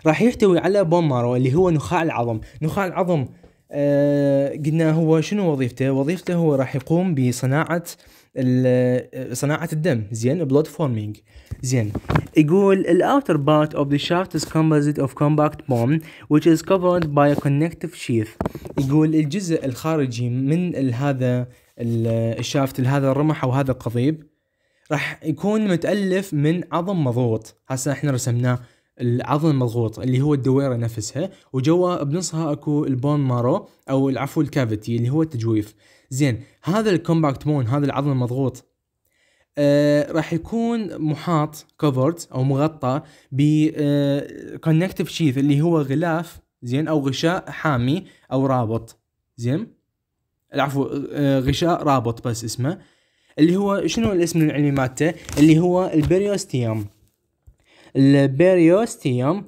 راح يحتوي على بون مارو اللي هو نخاع العظم نخاع العظم آه قلنا هو شنو وظيفته وظيفته هو راح يقوم بصناعة آه، صناعة الدم زين بلود فورمينج زين يقول outer part of the shaft is composite of compact bone which is covered by a connective sheath يقول الجزء الخارجي من هذا الشافت لهذا الرمح او هذا القضيب راح يكون متالف من عظم مضغوط هسه احنا رسمناه العظم المضغوط اللي هو الدويره نفسها وجوا بنصها اكو البون مارو او العفو الكافيتي اللي هو التجويف زين هذا الكومباكت بون هذا العظم المضغوط آه راح يكون محاط كفرد او مغطى ب كونكتيف آه، شيث اللي هو غلاف زين او غشاء حامي او رابط زين العفو آه غشاء رابط بس اسمه اللي هو شنو الاسم العلمي مالته اللي هو البريوستيوم البيريوستيوم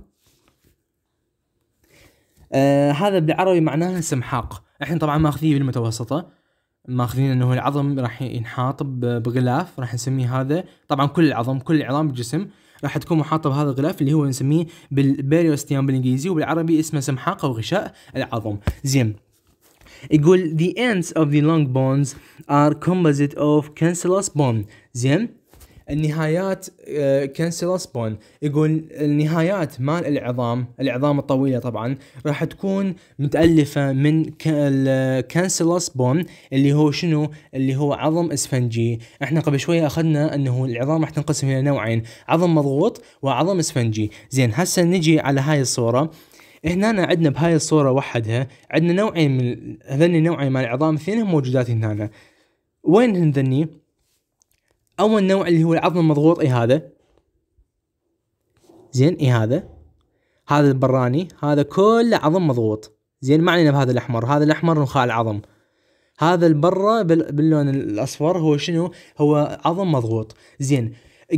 آه هذا بالعربي معناها سمحاق احنا طبعا ماخذيه بالمتوسطه ماخذين انه العظم راح ينحاط بغلاف راح نسميه هذا طبعا كل العظم كل عظام بالجسم راح تكون محاطه بهذا الغلاف اللي هو نسميه بالبيريوستيوم بالانجليزي وبالعربي اسمه سمحاق او غشاء العظم زين يقول the ends of the long bones are composite of cancellous bone زين النهايات كنسل آه، سبون يقول النهايات مال العظام العظام الطويله طبعا راح تكون متالفه من كنسل سبون اللي هو شنو اللي هو عظم اسفنجي احنا قبل شويه اخذنا انه العظام راح تنقسم الى نوعين عظم مضغوط وعظم اسفنجي زين هسه نجي على هاي الصوره هنا عندنا بهاي الصوره وحدها عندنا نوعين من هذني نوعين من العظام اثنينهم موجودات هنا وين هذني اول نوع اللي هو العظم المضغوط اي هذا زين اي هذا هذا البراني هذا كله عظم مضغوط زين ما علينا بهذا الاحمر هذا الاحمر نخاع العظم هذا البرة باللون الاصفر هو شنو هو عظم مضغوط زين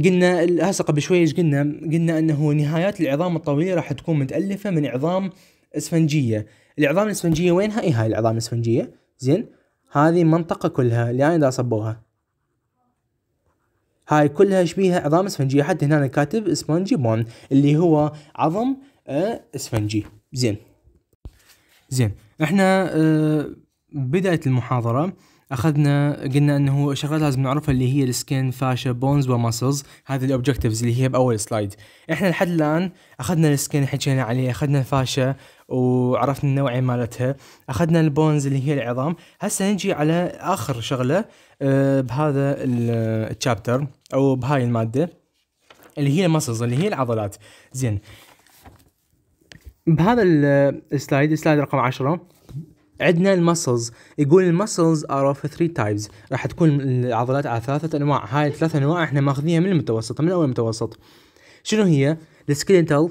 قلنا هسه قبل شوي ايش قلنا قلنا انه نهايات العظام الطويله راح تكون متالفه من عظام اسفنجيه العظام الاسفنجيه وينها اي هاي العظام الاسفنجيه زين هذه منطقه كلها اللي انا دا صبوها هاي كلها شبيها عظام اسفنجيه حتى هنا كاتب اسفنجي بون اللي هو عظم آه، اسفنجي زين زين احنا آه، بدايه المحاضره اخذنا قلنا انه شغلات لازم نعرفها اللي هي السكن فاشا بونز وماسلز هذه الاوبجكتيفز اللي هي باول سلايد احنا لحد الان اخذنا السكن حكينا عليه اخذنا الفاشا وعرفنا النوعية مالتها اخذنا البونز اللي هي العظام هسه نجي على اخر شغلة آه، بهذا الشابتر او بهاي المادة اللي هي المسلز اللي هي العضلات زين بهذا السلايد السلايد رقم 10 عندنا المسلز يقول المسلز ار اوف 3 تايبز راح تكون العضلات على ثلاثه انواع هاي الثلاث انواع احنا ماخذينها من المتوسط من اول المتوسط شنو هي السكيلتال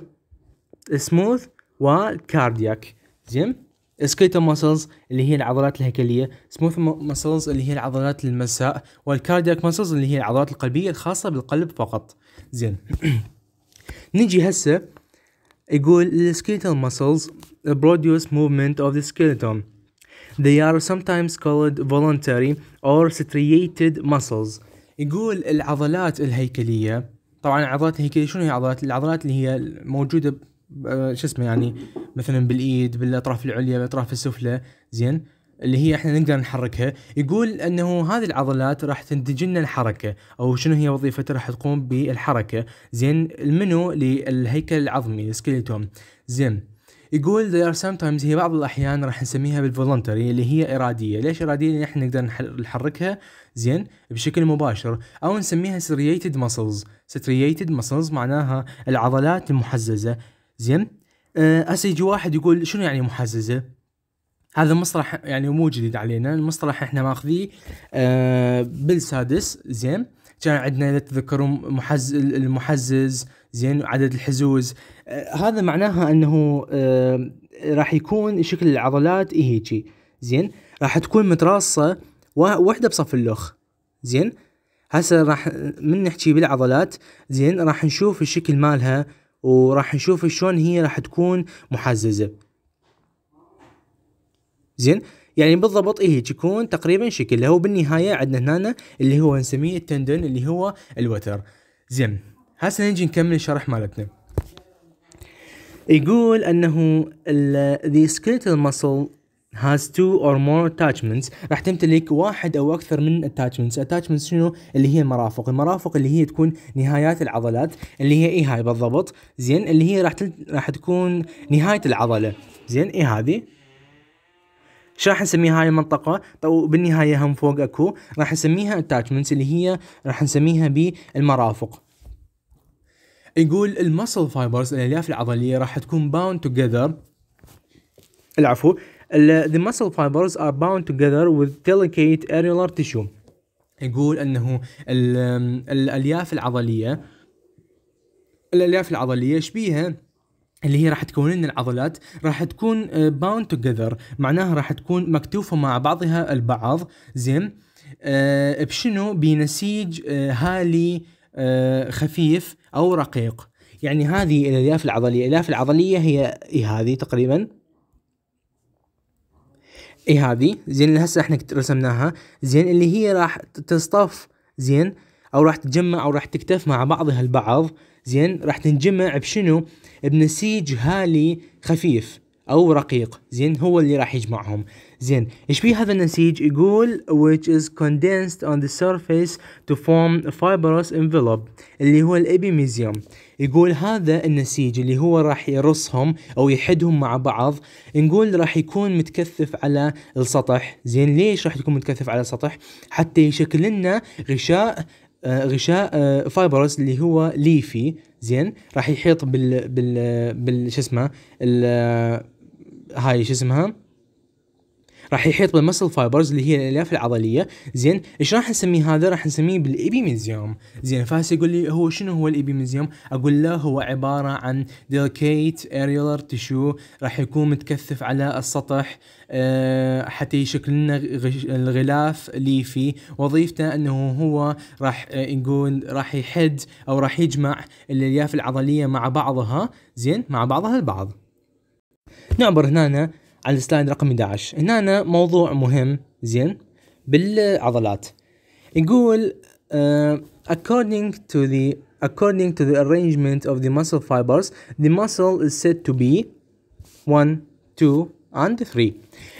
السموث والكاردياك زين سكيتال ماسلز اللي هي العضلات الهيكليه سموث ماسلز اللي هي العضلات المساء والكاردياك ماسلز اللي هي العضلات القلبيه الخاصه بالقلب فقط زين نجي هسه يقول السكيتال ماسلز produce movement of the skeleton they are sometimes called voluntary or striated muscles يقول العضلات الهيكليه طبعا العضلات الهيكليه شنو هي العضلات العضلات اللي هي موجوده آه، شو اسمه يعني مثلا بالايد بالاطراف العليا بالاطراف السفلى زين اللي هي احنا نقدر نحركها يقول انه هذه العضلات راح تنتج لنا الحركه او شنو هي وظيفتها راح تقوم بالحركه زين المنو للهيكل العظمي السكيلتون زين يقول they are sometimes هي بعض الأحيان راح نسميها بالفولنتري اللي هي إرادية ليش إرادية لأن احنا نقدر نحركها زين بشكل مباشر أو نسميها سترييتد ماسلز سترييتد ماسلز معناها العضلات المحززة زين أه هسه يجي واحد يقول شنو يعني محززه هذا مصطلح يعني مو جديد علينا المصطلح احنا ماخذيه أه بالسادس زين كان عندنا اذا تذكرون محز المحزز زين عدد الحزوز أه هذا معناها انه أه راح يكون شكل العضلات هيجي زين راح تكون متراصه وحده بصف اللخ زين هسه راح من نحكي بالعضلات زين راح نشوف الشكل مالها وراح نشوف شلون هي راح تكون محززه زين يعني بالضبط إيه تكون تقريبا شكل وبالنهاية بالنهايه عندنا هنا اللي هو نسميه التندن اللي هو الوتر زين هسه نجي نكمل الشرح مالتنا يقول انه the skeletal muscle has two or more attachments راح تمتلك واحد او اكثر من attachments attachments شنو اللي هي المرافق المرافق اللي هي تكون نهايات العضلات اللي هي اي هاي بالضبط زين اللي هي راح تل... راح تكون نهايه العضله زين اي هذه شو راح نسميها هاي المنطقه طو بالنهايه هم فوق اكو راح نسميها attachments اللي هي راح نسميها بالمرافق يقول المسل فايبرز الالياف العضليه راح تكون باوند توجذر العفو the muscle fibers are bound together with delicate areolar tissue يقول انه الالياف العضليه الالياف العضليه شبيهه اللي هي راح تكون لنا العضلات راح تكون باوند آه، توجذر معناها راح تكون مكتوفه مع بعضها البعض زين أه بشنو بنسيج أه هالي أه خفيف او رقيق يعني هذه الالياف العضليه الالياف العضليه هي هذه تقريبا اي هذه زين اللي هسه احنا رسمناها زين اللي هي راح تصطف زين او راح تتجمع او راح تكتف مع بعضها البعض زين راح تنجمع بشنو بنسيج هالي خفيف او رقيق زين هو اللي راح يجمعهم زين ايش بيه هذا النسيج يقول which is condensed on the surface to form a fibrous envelope اللي هو الابيميزيوم يقول هذا النسيج اللي هو راح يرصهم او يحدهم مع بعض نقول راح يكون متكثف على السطح زين ليش راح يكون متكثف على السطح حتى يشكل لنا غشاء آه، غشاء فايبرس آه، اللي هو ليفي زين راح يحيط بال بال بال شو اسمه هاي شو اسمها راح يحيط بالمسل فايبرز اللي هي الالياف العضليه زين ايش راح نسمي هذا راح نسميه بالابيميزيوم زين فاس يقول لي هو شنو هو الابيميزيوم اقول له هو عباره عن ديليكيت اريولر تشو راح يكون متكثف على السطح أه حتى يشكل لنا الغلاف ليفي وظيفته انه هو راح نقول آه، راح يحد او راح يجمع الالياف العضليه مع بعضها زين مع بعضها البعض نعبر هنا على السلايد رقم 11 هنا موضوع مهم زين بالعضلات يقول uh, according to the according to the arrangement of the muscle fibers the muscle is said to be 1 2 and 3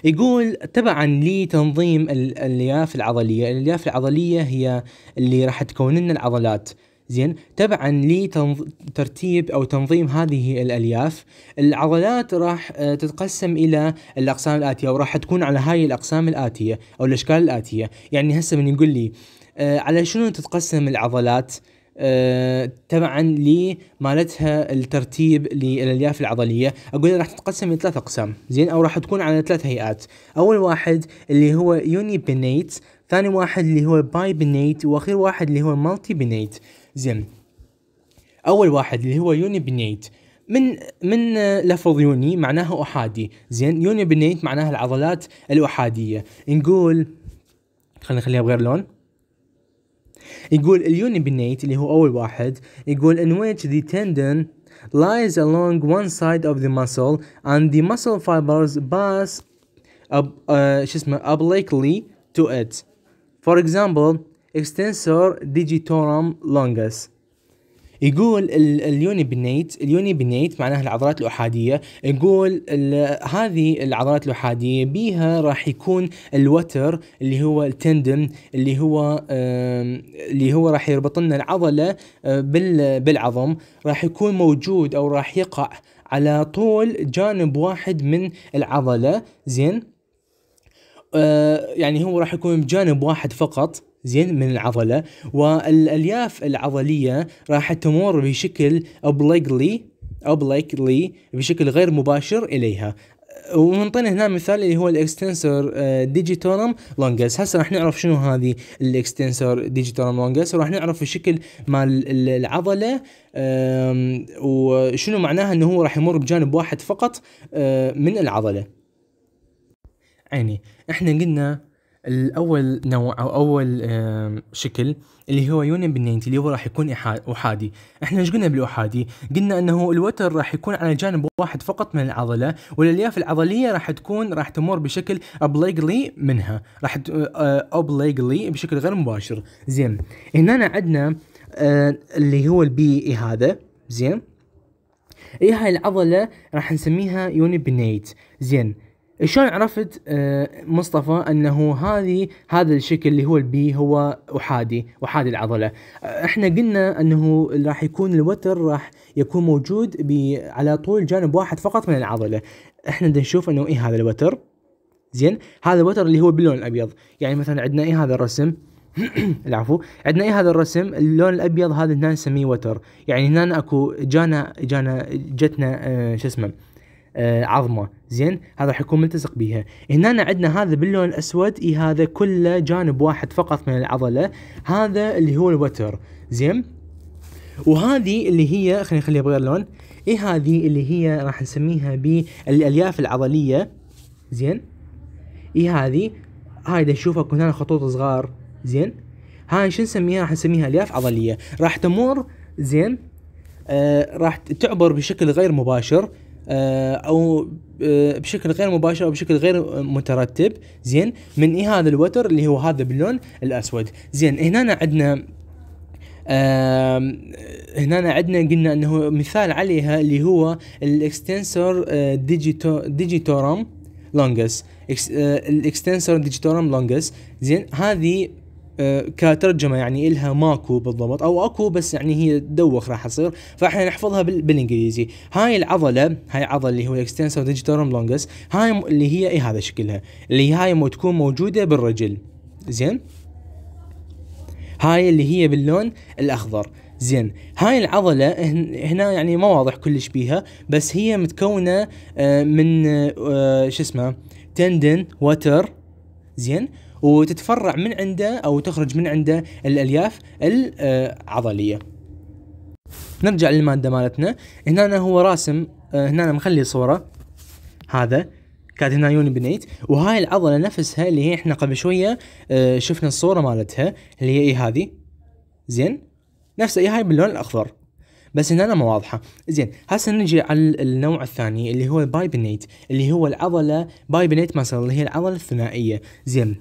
يقول تبعا لتنظيم الالياف العضليه الالياف العضليه هي اللي راح تكون لنا العضلات زين تبعا لترتيب او تنظيم هذه الالياف العضلات راح آه، تتقسم الى الاقسام الاتيه وراح تكون على هاي الاقسام الاتيه او الاشكال الاتيه يعني هسه من يقول لي آه، على شنو تتقسم العضلات آه، تبعا لمالتها الترتيب للالياف العضليه اقول راح تتقسم الى ثلاث اقسام زين او راح تكون على ثلاث هيئات اول واحد اللي هو يوني بنيت ثاني واحد اللي هو باي بنيت واخر واحد اللي هو مالتي بنيت زين اول واحد اللي هو بنيت من من لفظ يوني معناها احادي زين بنيت معناها العضلات الاحاديه نقول خلينا نخليها بغير لون يقول بنيت اللي هو اول واحد يقول in which the tendon lies along one side of the muscle and the muscle fibers pass up uh, شو اسمه obliquely to it for example اكستنسور ديجيتورم لونجس يقول اليونيبنيت اليونيبنيت معناها العضلات الأحادية يقول هذه العضلات الأحادية بيها راح يكون الوتر اللي هو التندن اللي هو اللي هو راح يربط لنا العضلة آه، بالعظم راح يكون موجود أو راح يقع على طول جانب واحد من العضلة زين آه، يعني هو راح يكون بجانب واحد فقط زين من العضلة والألياف العضلية راح تمر بشكل اوبليكلي اوبليكلي بشكل غير مباشر إليها ونعطينا هنا مثال اللي هو الاكستنسور ديجيتورم لونجس هسه راح نعرف شنو هذه الاكستنسور ديجيتورم لونجس وراح نعرف الشكل مال العضله وشنو معناها انه هو راح يمر بجانب واحد فقط آه، من العضله عيني احنا قلنا الاول نوع او اول شكل اللي هو يونين بالنينتي اللي هو راح يكون احادي احنا ايش قلنا بالاحادي قلنا انه الوتر راح يكون على جانب واحد فقط من العضله والالياف العضليه راح تكون راح تمر بشكل ابليجلي منها راح ابليجلي آه، بشكل غير مباشر زين هنا عندنا آه، اللي هو البي اي هذا زين اي هاي العضله راح نسميها يونين بنيت زين شلون عرفت آه، مصطفى انه هذه هذا الشكل اللي هو البي هو احادي احادي العضله احنا قلنا انه راح يكون الوتر راح يكون موجود على طول جانب واحد فقط من العضله احنا نشوف انه ايه هذا الوتر زين هذا الوتر اللي هو باللون الابيض يعني مثلا عندنا ايه هذا الرسم العفو عندنا ايه هذا الرسم اللون الابيض هذا هنا نسميه وتر يعني هنا اكو جانا جانا جتنا آه شو اسمه آه، عظمه زين هذا راح يكون ملتصق بها هنا عندنا هذا باللون الاسود اي هذا كله جانب واحد فقط من العضله هذا اللي هو الوتر زين وهذه اللي هي خلينا نخليها بغير لون اي هذه اللي هي راح نسميها بالالياف العضليه زين اي هذه هاي نشوفها كنا خطوط صغار زين هاي شو نسميها راح نسميها الياف عضليه راح تمر زين آه راح تعبر بشكل غير مباشر آه، او آه، بشكل غير مباشر او بشكل غير مترتب زين من إيه هذا الوتر اللي هو هذا باللون الاسود زين هنا عندنا آه، هنا عندنا قلنا انه مثال عليها اللي هو الاكستنسور ديجيتو ديجيتورم لونجس الاكستنسور ديجيتورم لونجس زين هذه كترجمه يعني الها ماكو بالضبط او اكو بس يعني هي دوخ راح تصير فاحنا نحفظها بالانجليزي هاي العضله هاي العضله اللي هو الاكستنسور ديجيتورم لونجس هاي اللي هي اي هذا شكلها اللي هاي تكون موجوده بالرجل زين هاي اللي هي باللون الاخضر زين هاي العضلة هنا يعني ما واضح كلش بيها بس هي متكونة آه، من آه، شو اسمه تندن وتر زين وتتفرع من عنده او تخرج من عنده الالياف العضليه نرجع للماده مالتنا هنا هو راسم آه، هنا مخلي صوره هذا كانت هنا يوني بنيت وهاي العضله نفسها اللي هي احنا قبل شويه آه، شفنا الصوره مالتها اللي هي إيه هذه زين نفس إيه، هاي باللون الاخضر بس هنا ما واضحه زين هسه نجي على النوع الثاني اللي هو البايبنيت اللي هو العضله بايبنيت مثلا اللي هي العضله الثنائيه زين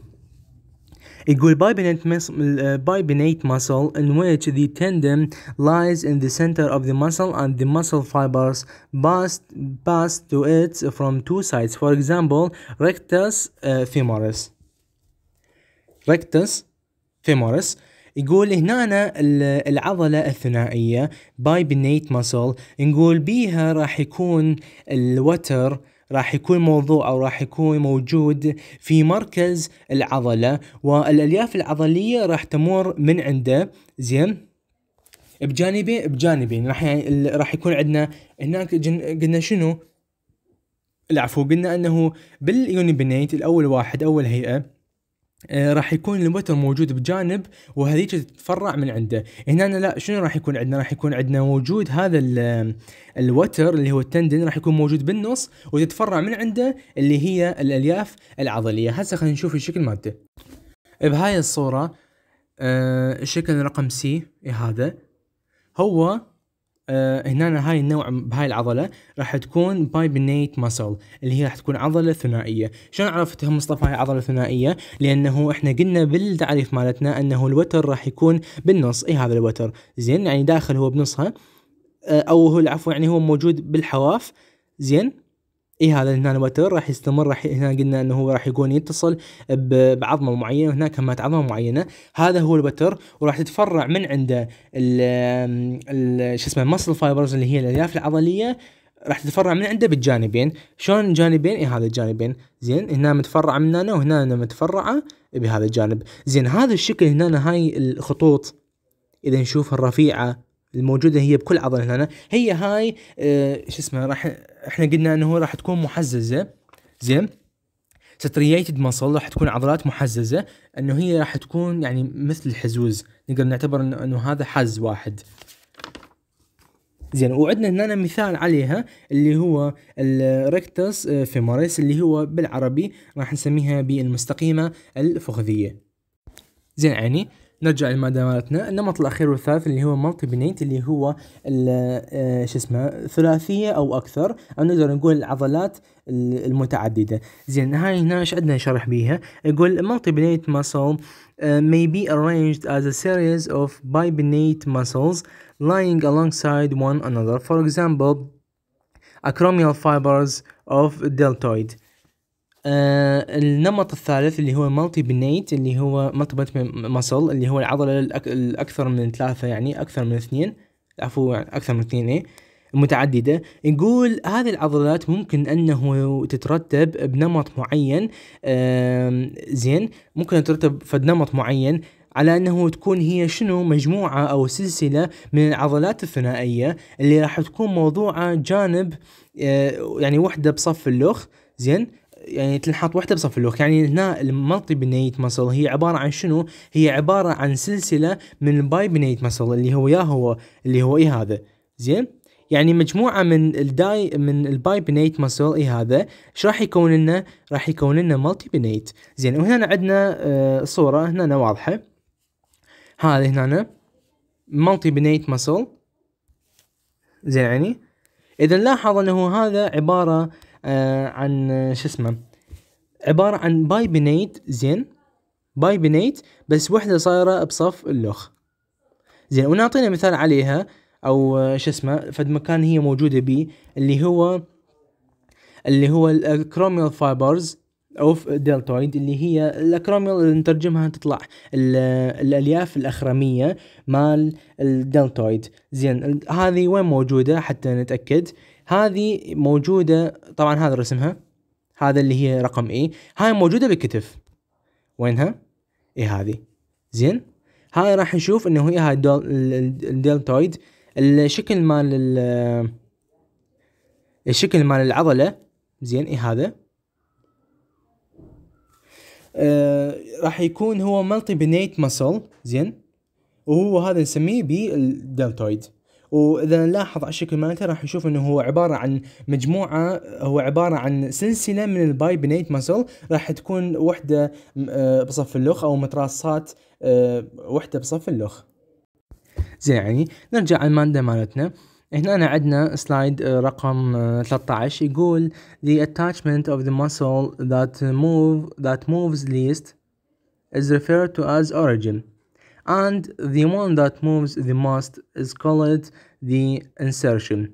equal bipinate, mus uh, bipinate muscle in which the tendon lies in the center of the muscle and the muscle fibers pass, pass to it from two sides. For example, rectus uh, femoris. rectus femoris يقول هنا أنا العضلة الثنائية باي بنيت muscle نقول بيها راح يكون الوتر راح يكون موضوع او راح يكون موجود في مركز العضله والالياف العضليه راح تمر من عنده زين بجانبين بجانبين راح يعني راح يكون عندنا هناك قلنا شنو العفو قلنا انه باليونيبنيت الاول واحد اول هيئه آه، راح يكون الموتر موجود بجانب وهذيك تتفرع من عنده هنا لا شنو راح يكون عندنا راح يكون عندنا وجود هذا آه، الوتر اللي هو التندن راح يكون موجود بالنص وتتفرع من عنده اللي هي الالياف العضليه هسه خلينا نشوف الشكل مالته بهاي الصوره آه، الشكل رقم سي إيه هذا هو آه هنا هاي النوع بهاي العضله راح تكون بايبنيت ماسل اللي هي راح تكون عضله ثنائيه شلون عرفت مصطفى هاي عضله ثنائيه لانه احنا قلنا بالتعريف مالتنا انه الوتر راح يكون بالنص اي هذا الوتر زين يعني داخل هو بنصها آه، او هو العفو يعني هو موجود بالحواف زين اي هذا هنا الوتر راح يستمر راح هنا قلنا انه هو راح يكون يتصل بعظمه معينه هناك كمات عظمه معينه هذا هو الوتر وراح تتفرع من عنده ال شو اسمه المسل فايبرز اللي هي الالياف العضليه راح تتفرع من عنده بالجانبين شلون الجانبين اي هذا الجانبين زين هنا متفرع من هنا وهنا متفرعه بهذا الجانب زين هذا الشكل هنا هاي الخطوط اذا نشوفها الرفيعه الموجوده هي بكل عضله هنا هي هاي آه، شو اسمه راح احنا قلنا انه راح تكون محززه زين ستريتد مصل راح تكون عضلات محززه انه هي راح تكون يعني مثل الحزوز نقدر نعتبر انه, إنه هذا حز واحد زين وعندنا هنا مثال عليها اللي هو الريكتس فيموريس آه، اللي هو بالعربي راح نسميها بالمستقيمه الفخذيه زين يعني نرجع للماده مالتنا النمط الاخير والثالث اللي هو مالتي بنيت اللي هو آه، شو اسمه ثلاثيه او اكثر او نقدر نقول العضلات المتعدده زين هاي هنا ايش عندنا شرح بيها يقول مالتي بنيت muscle آه، may be arranged as a series of bibinate muscles lying alongside one another. For example, acromial fibers of deltoid. آه النمط الثالث اللي هو مالتي بنيت اللي هو مالتي مسل اللي هو العضلة الأك الأكثر من ثلاثة يعني أكثر من اثنين عفوا أكثر من اثنين إيه متعددة يقول هذه العضلات ممكن أنه تترتب بنمط معين آه زين ممكن تترتب فد نمط معين على انه تكون هي شنو مجموعة او سلسلة من العضلات الثنائية اللي راح تكون موضوعة جانب آه، يعني وحدة بصف اللخ زين يعني تنحط وحده بصف اللوك يعني هنا المالتي بنيت مسل هي عباره عن شنو هي عباره عن سلسله من الباي بنيت مسل اللي هو يا هو اللي هو اي هذا زين يعني مجموعه من الداي من الباي بنيت مسل اي هذا ايش راح يكون لنا راح يكون لنا مالتي بنيت زين وهنا عندنا آه، صوره هنا واضحه هذه هنا مالتي بنيت مسل زين يعني اذا لاحظ انه هذا عباره آه، عن آه، شو اسمه عباره عن باي بنيت زين باي بنيت بس وحده صايره بصف اللوخ زين ونعطينا مثال عليها او آه، شو اسمه فد مكان هي موجوده بيه اللي هو اللي هو الاكروميال فايبرز اوف دلتويد اللي هي الاكروميال اللي نترجمها تطلع الالياف الاخرميه مال الدلتويد زين هذه وين موجوده حتى نتاكد هذه موجودة طبعا هذا رسمها هذا اللي هي رقم اي هاي موجودة بالكتف وينها اي هذه زين هاي راح نشوف انه هي هاي الدلتويد الشكل مال الشكل مال العضلة زين اي هذا آه راح يكون هو مالتي بنيت مسل زين وهو هذا نسميه بالدلتويد واذا نلاحظ على الشكل مالته راح نشوف انه هو عباره عن مجموعه هو عباره عن سلسله من البايبنيت ماسل راح تكون وحده آه، بصف اللخ او متراصات آه، وحده بصف اللخ زين يعني نرجع على الماده مالتنا هنا عندنا سلايد آه، رقم 13 يقول the attachment of the muscle that move that moves least is referred to as origin and the one that moves the most is called the insertion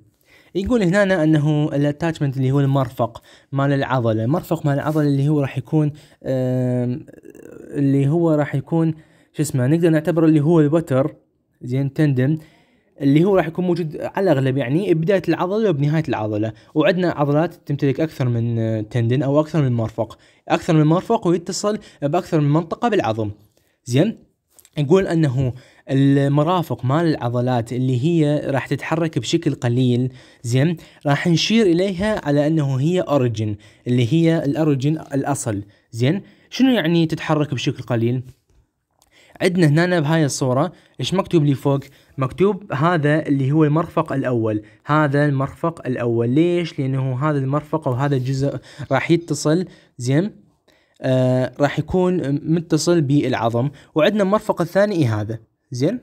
يقول هنا انه الاتاتشمنت اللي هو المرفق مال العضله المرفق مال العضله اللي هو راح يكون اللي هو راح يكون شو اسمه نقدر نعتبره اللي هو الوتر زين تندن اللي هو راح يكون موجود على الاغلب يعني بدايه العضله وبنهايه العضله وعندنا عضلات تمتلك اكثر من آه، تندن او اكثر من مرفق اكثر من مرفق ويتصل باكثر من منطقه بالعظم زين يقول انه المرافق مال العضلات اللي هي راح تتحرك بشكل قليل زين راح نشير اليها على انه هي اوريجن اللي هي الاوريجن الاصل زين شنو يعني تتحرك بشكل قليل عندنا هنا بهاي الصورة ايش مكتوب لي فوق مكتوب هذا اللي هو المرفق الاول هذا المرفق الاول ليش لانه هذا المرفق او هذا الجزء راح يتصل زين آه، راح يكون متصل بالعظم وعندنا المرفق الثاني إيه هذا زين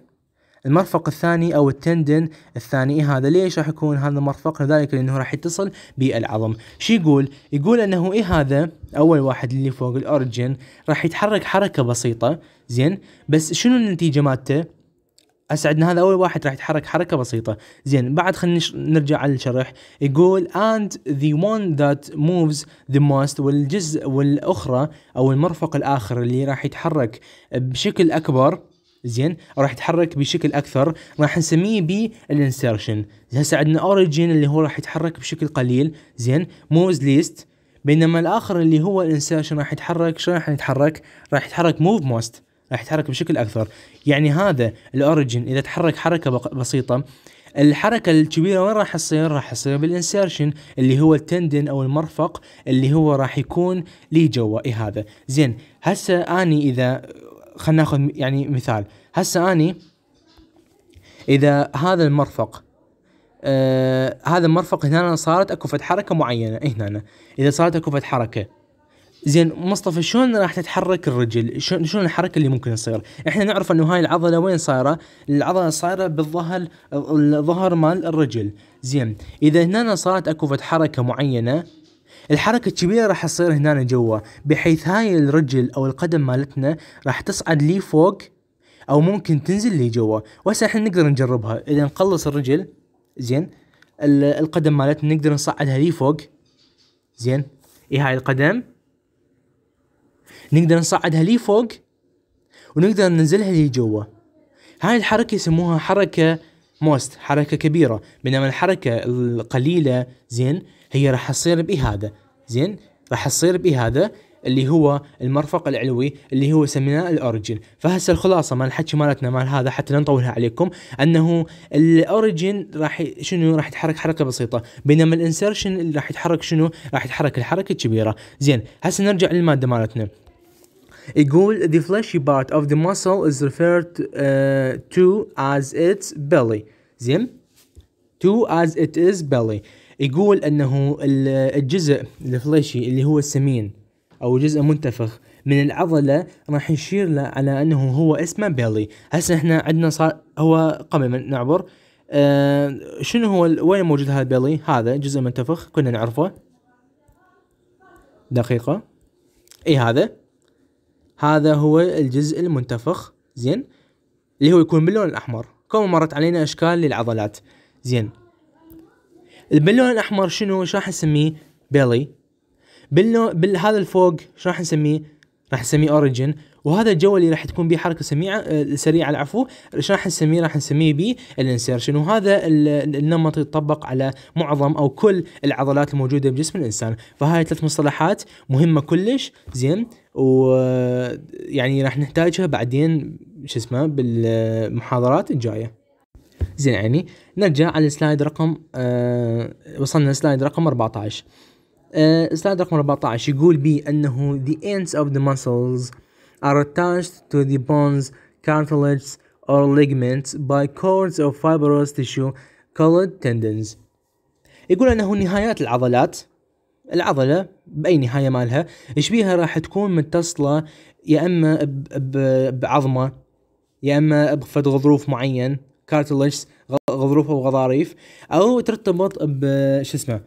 المرفق الثاني او التندن الثاني إيه هذا ليش راح يكون هذا المرفق لذلك لانه راح يتصل بالعظم شو يقول يقول انه اي هذا اول واحد اللي فوق الاوريجن راح يتحرك حركه بسيطه زين بس شنو النتيجه مالته هسه عندنا هذا اول واحد راح يتحرك حركه بسيطه زين بعد خلينا نرجع على الشرح يقول and the one that moves the most والجزء والاخرى او المرفق الاخر اللي راح يتحرك بشكل اكبر زين راح يتحرك بشكل اكثر راح نسميه الانسرشن هسه عندنا اوريجين اللي هو راح يتحرك بشكل قليل زين موفز ليست بينما الاخر اللي هو الانسرشن راح يتحرك شلون راح يتحرك راح يتحرك موف موست راح يتحرك بشكل اكثر يعني هذا الاوريجن اذا تحرك حركه بسيطه الحركه الكبيره وين راح تصير راح تصير بالانسيرشن اللي هو التندن او المرفق اللي هو راح يكون لي جوا إيه هذا زين هسه اني اذا خلينا ناخذ يعني مثال هسه اني اذا هذا المرفق آه هذا المرفق هنا صارت اكو فد حركه معينه إيه هنا اذا صارت اكو فد حركه زين مصطفى شلون راح تتحرك الرجل؟ شلون شلون الحركه اللي ممكن تصير؟ احنا نعرف انه هاي العضله وين صايره؟ العضله صايره بالظهر الظهر مال الرجل، زين اذا هنا صارت اكو حركه معينه الحركة الكبيرة راح تصير هنا جوا بحيث هاي الرجل او القدم مالتنا راح تصعد لي فوق او ممكن تنزل لي جوا وهسه احنا نقدر نجربها اذا نقلص الرجل زين القدم مالتنا نقدر نصعدها لي فوق زين اي هاي القدم نقدر نصعدها لي فوق ونقدر ننزلها لي جوا هاي الحركة يسموها حركة موست حركة كبيرة بينما الحركة القليلة زين هي راح تصير بهذا زين راح تصير بهذا اللي هو المرفق العلوي اللي هو سميناه الاوريجن فهسه الخلاصه مال الحكي مالتنا مال هذا حتى لا نطولها عليكم انه الاوريجن راح شنو راح يتحرك حركه بسيطه بينما الانسرشن راح يتحرك شنو راح يتحرك الحركه الكبيره زين هسه نرجع للماده مالتنا يقول the fleshy part of the muscle is referred uh, to as its belly زين to as it is belly يقول انه الجزء الفليشي اللي هو السمين او جزء منتفخ من العضله راح يشير له على انه هو اسمه بيلي هسه احنا عندنا صار هو قبل ما نعبر آه شنو هو وين موجود هذا بيلي هذا جزء منتفخ كنا نعرفه دقيقه اي هذا هذا هو الجزء المنتفخ زين اللي هو يكون باللون الاحمر كما مرت علينا اشكال للعضلات زين باللون الاحمر شنو ايش راح نسميه بيلي باللون هذا الفوق ايش راح نسميه راح نسميه اوريجن وهذا الجو اللي راح تكون بيه حركه سميعه آه، سريعه العفو ايش راح نسميه راح نسميه بي الانسيرشن وهذا النمط يطبق على معظم او كل العضلات الموجوده بجسم الانسان فهاي ثلاث مصطلحات مهمه كلش زين ويعني راح نحتاجها بعدين شو اسمه بالمحاضرات الجايه زين يعني نرجع على السلايد رقم أه وصلنا آه، سلايد رقم 14 أه السلايد رقم 14 يقول بي انه the ends of the muscles are attached to the bones cartilages or ligaments by cords of fibrous tissue called tendons يقول انه نهايات العضلات العضلة بأي نهاية مالها ايش بيها راح تكون متصلة يا إما بعظمة يا إما بفد غضروف معين كارتلجز غضروف أو غضاريف أو ترتبط بش اسمه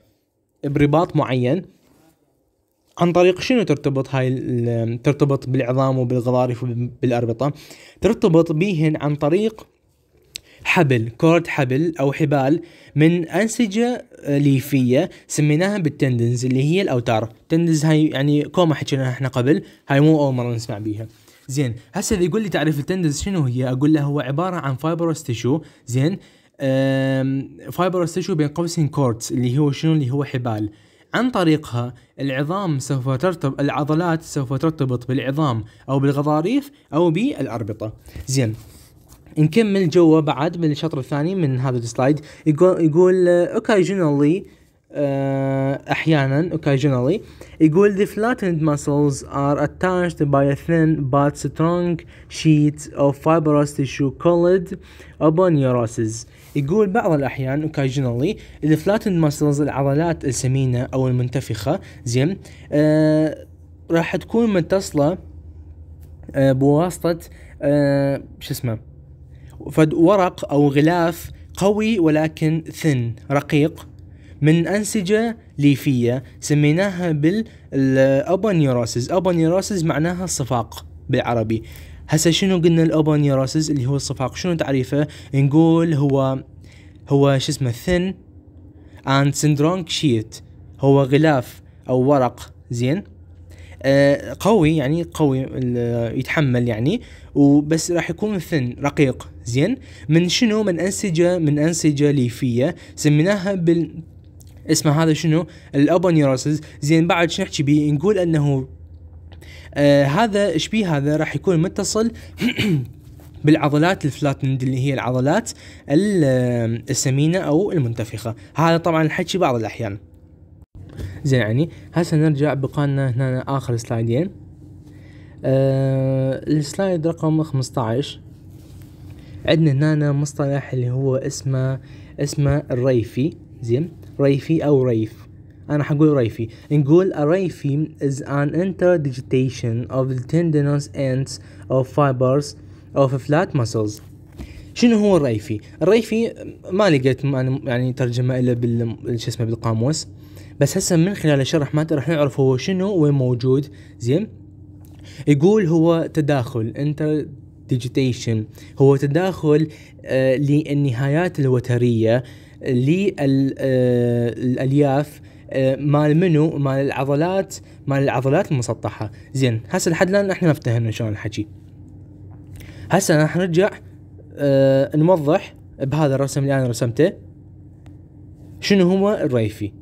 برباط معين عن طريق شنو ترتبط هاي ترتبط بالعظام وبالغضاريف وبالأربطة ترتبط بيهن عن طريق حبل كورد حبل أو حبال من أنسجة ليفية سميناها بالتندنز اللي هي الأوتار تندنز هاي يعني كوما حكيناها احنا قبل هاي مو أول مرة نسمع بيها زين هسه اذا يقول لي تعريف التندنز شنو هي اقول له هو عباره عن فايبروس تشو زين فايبروس تشو بين قوسين كورتس اللي هو شنو اللي هو حبال عن طريقها العظام سوف ترتبط العضلات سوف ترتبط بالعظام او بالغضاريف او بالاربطه زين نكمل جوا بعد من الشطر الثاني من هذا السلايد يقول يقول occasionally احيانا occasionally يقول the flattened muscles are attached by a thin but strong sheet of fibrous tissue called aponeurosis يقول بعض الاحيان occasionally the flattened muscles العضلات السمينه او المنتفخه زين راح تكون متصله بواسطه شو اسمه فد ورق أو غلاف قوي ولكن ثن رقيق من أنسجة ليفية سميناها بالأوبانيوروسز أوبانيوروسز معناها الصفاق بالعربي هسه شنو قلنا الأوبانيوروسز اللي هو الصفاق شنو تعريفه نقول هو هو شو اسمه ثن اند سندرونج شيت هو غلاف او ورق زين آه قوي يعني قوي يتحمل يعني وبس راح يكون ثن رقيق زين من شنو من انسجه من انسجه ليفيه سميناها بال اسمه هذا شنو الابونيروسز زين بعد شنو نحكي بيه نقول انه آه هذا شبيه هذا راح يكون متصل بالعضلات الفلاتند اللي هي العضلات آه، السمينه او المنتفخه هذا طبعا الحكي بعض الاحيان زين يعني هسه نرجع بقالنا هنا اخر سلايدين آه السلايد رقم 15 عندنا هنا مصطلح اللي هو اسمه اسمه الريفي زين ريفي او ريف انا حقول ريفي نقول a ريفي is an interdigitation of the tendinous ends of fibers of flat muscles شنو هو الريفي الريفي ما لقيت يعني ترجمه الا بال شو اسمه بالقاموس بس هسه من خلال الشرح ما راح نعرف هو شنو وين موجود زين يقول هو تداخل انتر ديجيتيشن هو تداخل آه، للنهايات الوتريه للالياف آه، آه، مال منو مال العضلات مال العضلات المسطحه زين هسه لحد الان احنا ما افتهمنا شلون الحكي هسه راح نرجع أه نوضح بهذا الرسم اللي انا رسمته شنو هو الريفي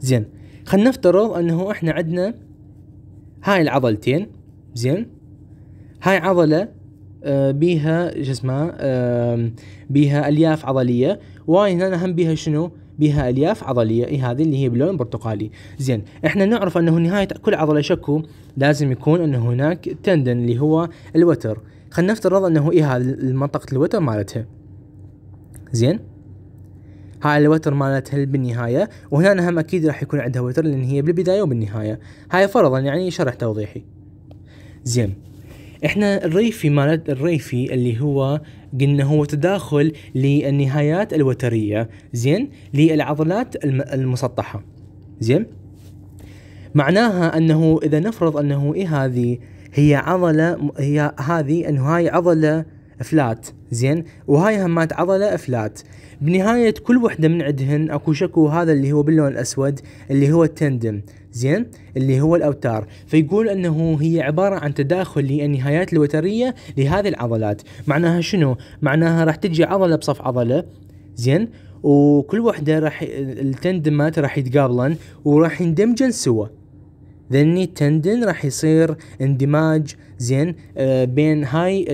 زين خلينا نفترض انه احنا عندنا هاي العضلتين زين هاي عضله آه، بيها شو بيها الياف عضليه وهنا هنا هم بيها شنو؟ بها الياف عضليه اي هذه اللي هي بلون برتقالي زين احنا نعرف انه نهايه كل عضله شكو لازم يكون انه هناك تندن اللي هو الوتر خلينا نفترض انه اي هذه منطقه الوتر مالتها زين هاي الوتر مالتها بالنهايه وهنا هم اكيد راح يكون عندها وتر لان هي بالبدايه وبالنهايه هاي فرضا يعني شرح توضيحي زين احنا الريفي مالت الريفي اللي هو قلنا هو تداخل للنهايات الوتريه زين للعضلات المسطحه زين معناها انه اذا نفرض انه ايه هذه هي عضله هي هذه انه هاي عضله افلات زين وهاي همات عضله افلات بنهايه كل وحده من عندهن اكو شكو هذا اللي هو باللون الاسود اللي هو التندم زين اللي هو الاوتار فيقول انه هي عباره عن تداخل للنهايات الوتريه لهذه العضلات معناها شنو معناها راح تجي عضله بصف عضله زين وكل وحده راح التندمات راح يتقابلن وراح يندمجن سوا ذني التندن راح يصير اندماج زين آه بين هاي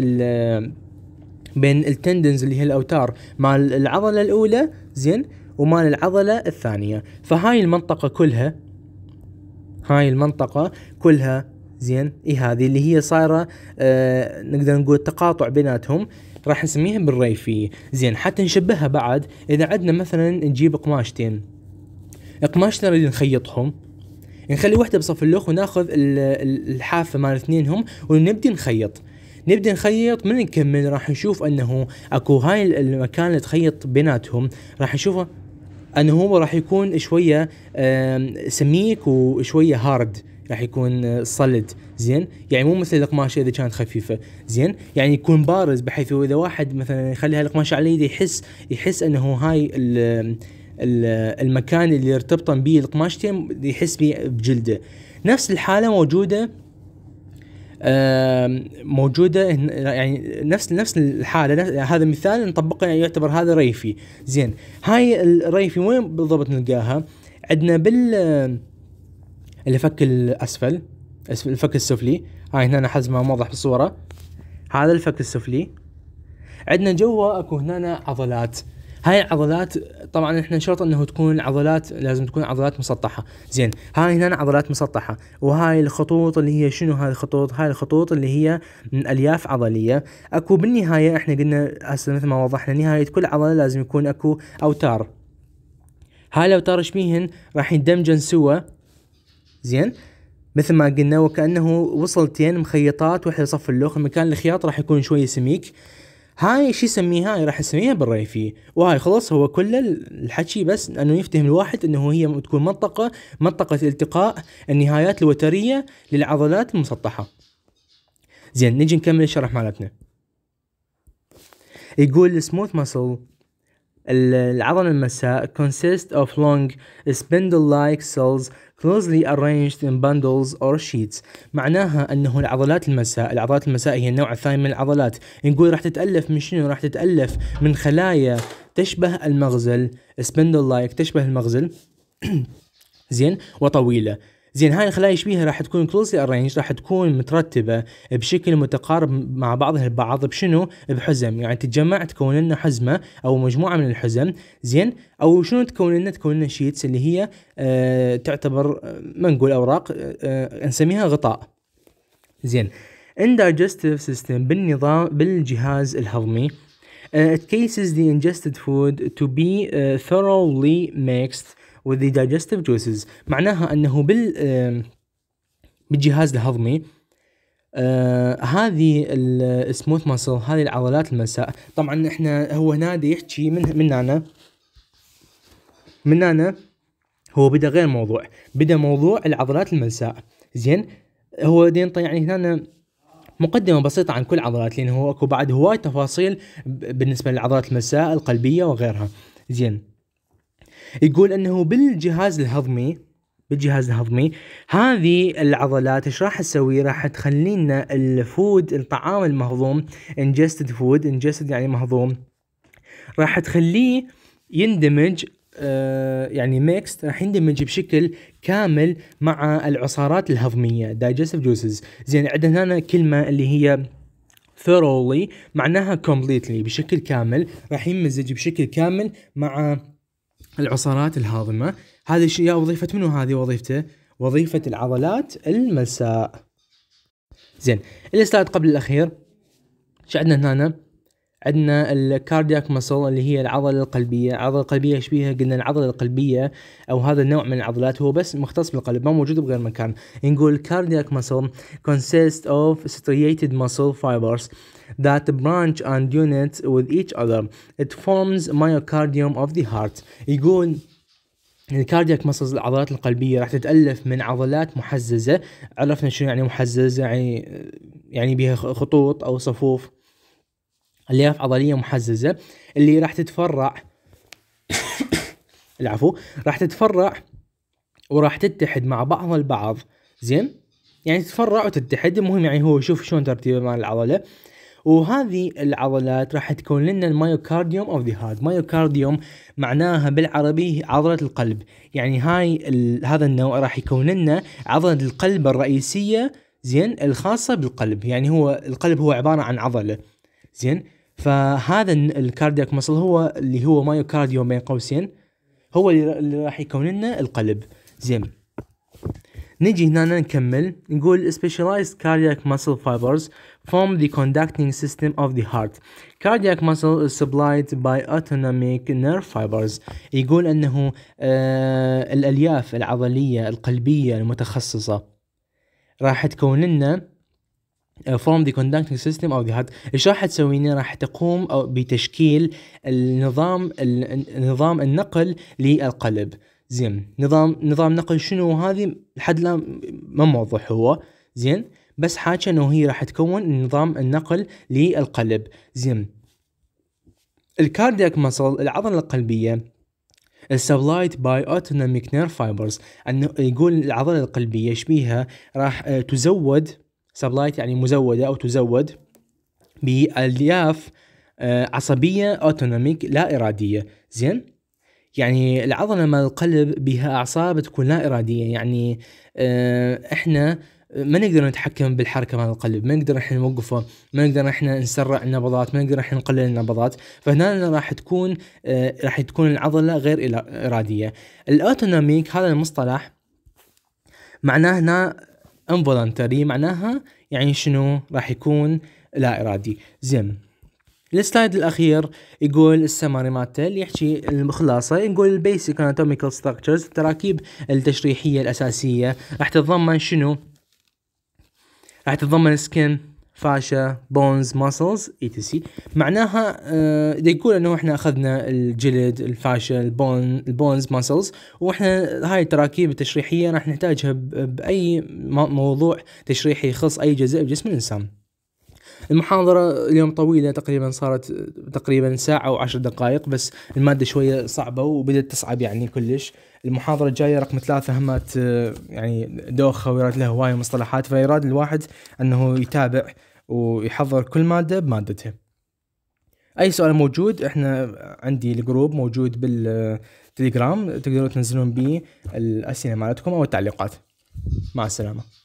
بين التندنز اللي هي الاوتار مال العضله الاولى زين ومال العضله الثانيه فهاي المنطقه كلها هاي المنطقة كلها زين اي هذه اللي هي صايرة آه نقدر نقول تقاطع بيناتهم راح نسميها بالريفية زين حتى نشبهها بعد اذا عندنا مثلا نجيب قماشتين قماشتين نريد نخيطهم نخلي واحدة بصف اللوخ وناخذ الحافة مال اثنينهم ونبدي نخيط نبدا نخيط من نكمل راح نشوف انه اكو هاي المكان اللي تخيط بيناتهم راح نشوفه انه هو راح يكون شويه سميك وشويه هارد راح يكون صلد آه، زين يعني مو مثل القماشه اذا كانت خفيفه زين يعني يكون بارز بحيث اذا واحد مثلا يخلي هالقماشه على يده يحس يحس انه هاي المكان اللي يرتبطن به القماشتين يحس بجلده نفس الحاله موجوده موجوده يعني نفس نفس الحاله هذا مثال نطبقه يعني يعتبر هذا ريفي زين هاي الريفي وين بالضبط نلقاها عندنا بال الفك الاسفل الفك السفلي هاي هنا حزمه موضح بالصوره هذا الفك السفلي عندنا جوا اكو هنا عضلات هاي العضلات طبعا احنا شرط انه تكون عضلات لازم تكون عضلات مسطحه زين هاي هنا عضلات مسطحه وهاي الخطوط اللي هي شنو هاي الخطوط هاي الخطوط اللي هي من الياف عضليه اكو بالنهايه احنا قلنا هسه مثل ما وضحنا نهايه كل عضله لازم يكون اكو اوتار هاي الاوتار شبيهن راح يندمجن سوا زين مثل ما قلنا وكانه وصلتين مخيطات وحده صف اللوخ مكان الخياط راح يكون شوي سميك هاي شو يسميها هاي راح نسميها بالريفي وهاي خلص هو كل الحكي بس انه يفتهم الواحد انه هي تكون منطقه منطقه التقاء النهايات الوتريه للعضلات المسطحه زين نجي نكمل الشرح مالتنا يقول السموث muscle العضلة المساء consists of long spindle-like cells closely arranged in bundles or sheets معناها انه العضلات المساء العضلات المساء هي النوع الثاني من العضلات نقول راح تتالف من شنو راح تتالف من خلايا تشبه المغزل spindle like تشبه المغزل زين وطويله زين هاي الخلايا شبيها راح تكون كلوزلي ارينج راح تكون مترتبه بشكل متقارب مع بعضها البعض بشنو بحزم يعني تتجمع تكون لنا حزمه او مجموعه من الحزم زين او شنو تكون لنا تكون لنا شيتس اللي هي أه تعتبر آه، ما نقول اوراق أه نسميها غطاء زين indigestive system بالنظام بالجهاز الهضمي Uh, it cases the ingested food to be uh, thoroughly mixed وذي digestive juices معناها انه بال بالجهاز الهضمي آه هذه السموث ماسل هذه العضلات المساء طبعا احنا هو هنا يحكي من من انا من انا هو بدا غير موضوع بدا موضوع العضلات الملساء زين هو دين يعني هنا مقدمة بسيطة عن كل عضلات لأنه هو أكو بعد هواي تفاصيل بالنسبة للعضلات المساء القلبية وغيرها زين يقول انه بالجهاز الهضمي بالجهاز الهضمي هذه العضلات ايش راح تسوي راح تخلينا الفود الطعام المهضوم انجستد فود انجستد يعني مهضوم راح تخليه يندمج آه، يعني ميكست راح يندمج بشكل كامل مع العصارات الهضميه دايجستف جوسز زين عندنا هنا كلمه اللي هي ثورولي معناها كومبليتلي بشكل كامل راح يمزج بشكل كامل مع العصارات الهاضمة هذا الشيء وظيفة منو هذه وظيفته وظيفة العضلات المساء زين الاستاذ قبل الأخير شو عندنا هنا عندنا الكاردياك مسل اللي هي العضلة القلبية، العضلة القلبية ايش بيها؟ قلنا العضلة القلبية او هذا النوع من العضلات هو بس مختص بالقلب ما موجود بغير مكان، نقول كاردياك مسل consists of striated muscle fibers that branch and unit with each other. It forms myocardium of the heart. يقول الكارديك مسلز العضلات القلبية راح تتألف من عضلات محززة عرفنا شنو يعني محززة يعني يعني بها خطوط أو صفوف ألياف عضلية محززة اللي راح تتفرع العفو راح تتفرع وراح تتحد مع بعضها البعض زين يعني تتفرع وتتحد المهم يعني هو شوف شلون ترتيبه مال العضلة وهذه العضلات راح تكون لنا المايوكارديوم اوف ذا هارت مايوكارديوم معناها بالعربي عضله القلب يعني هاي هذا النوع راح يكون لنا عضله القلب الرئيسيه زين الخاصه بالقلب يعني هو القلب هو عباره عن عضله زين فهذا الكاردياك مسل هو اللي هو مايوكارديوم بين قوسين هو اللي راح يكون لنا القلب زين نجي هنا نكمل نقول specialized cardiac muscle fibers from the conducting system of the heart. Cardiac muscle is supplied by autonomic nerve fibers. يقول أنه آه الألياف العضلية القلبية المتخصصة راح تكون لنا آه، form the conducting system of the heart ايش راح تسوي لنا راح تقوم أو بتشكيل النظام نظام النقل للقلب زين نظام نظام نقل شنو هذه لحد الان ما موضح هو زين بس حاكى انه هي راح تكون نظام النقل للقلب زين الكاردياك مسل العضله القلبيه supplied by autonomic nerve fibers انه يقول العضله القلبيه شبيها راح آه، تزود سبلايت يعني مزوده او تزود بالياف آه، عصبيه اوتونوميك لا اراديه زين يعني العضله مال القلب بها اعصاب تكون لا اراديه يعني آه، احنا ما نقدر نتحكم بالحركه مال القلب ما نقدر احنا نوقفه ما نقدر احنا نسرع النبضات ما نقدر احنا نقلل النبضات فهنا راح تكون آه، راح تكون العضله غير اراديه الاوتونوميك هذا المصطلح معناه هنا انفولنتري معناها يعني شنو راح يكون لا ارادي زين السلايد الاخير يقول السماري مالته اللي يحكي الخلاصه يقول البيسك اناتوميكال ستراكشرز التراكيب التشريحيه الاساسيه راح تتضمن شنو راح تتضمن سكن فاشا بونز ماسلز اي تي سي معناها آه يقول انه احنا اخذنا الجلد الفاشا البون البونز ماسلز واحنا هاي التراكيب التشريحيه راح نحتاجها باي موضوع تشريحي يخص اي جزء بجسم الانسان المحاضرة اليوم طويلة تقريبا صارت تقريبا ساعة وعشر دقائق بس المادة شوية صعبة وبدت تصعب يعني كلش المحاضره الجايه رقم ثلاثه همات آه، يعني دوخه ويراد لها هوايه مصطلحات فيراد الواحد انه يتابع ويحضر كل ماده بمادتها اي سؤال موجود احنا عندي الجروب موجود بالتليجرام تقدرون تنزلون بيه الاسئله مالتكم او التعليقات مع السلامه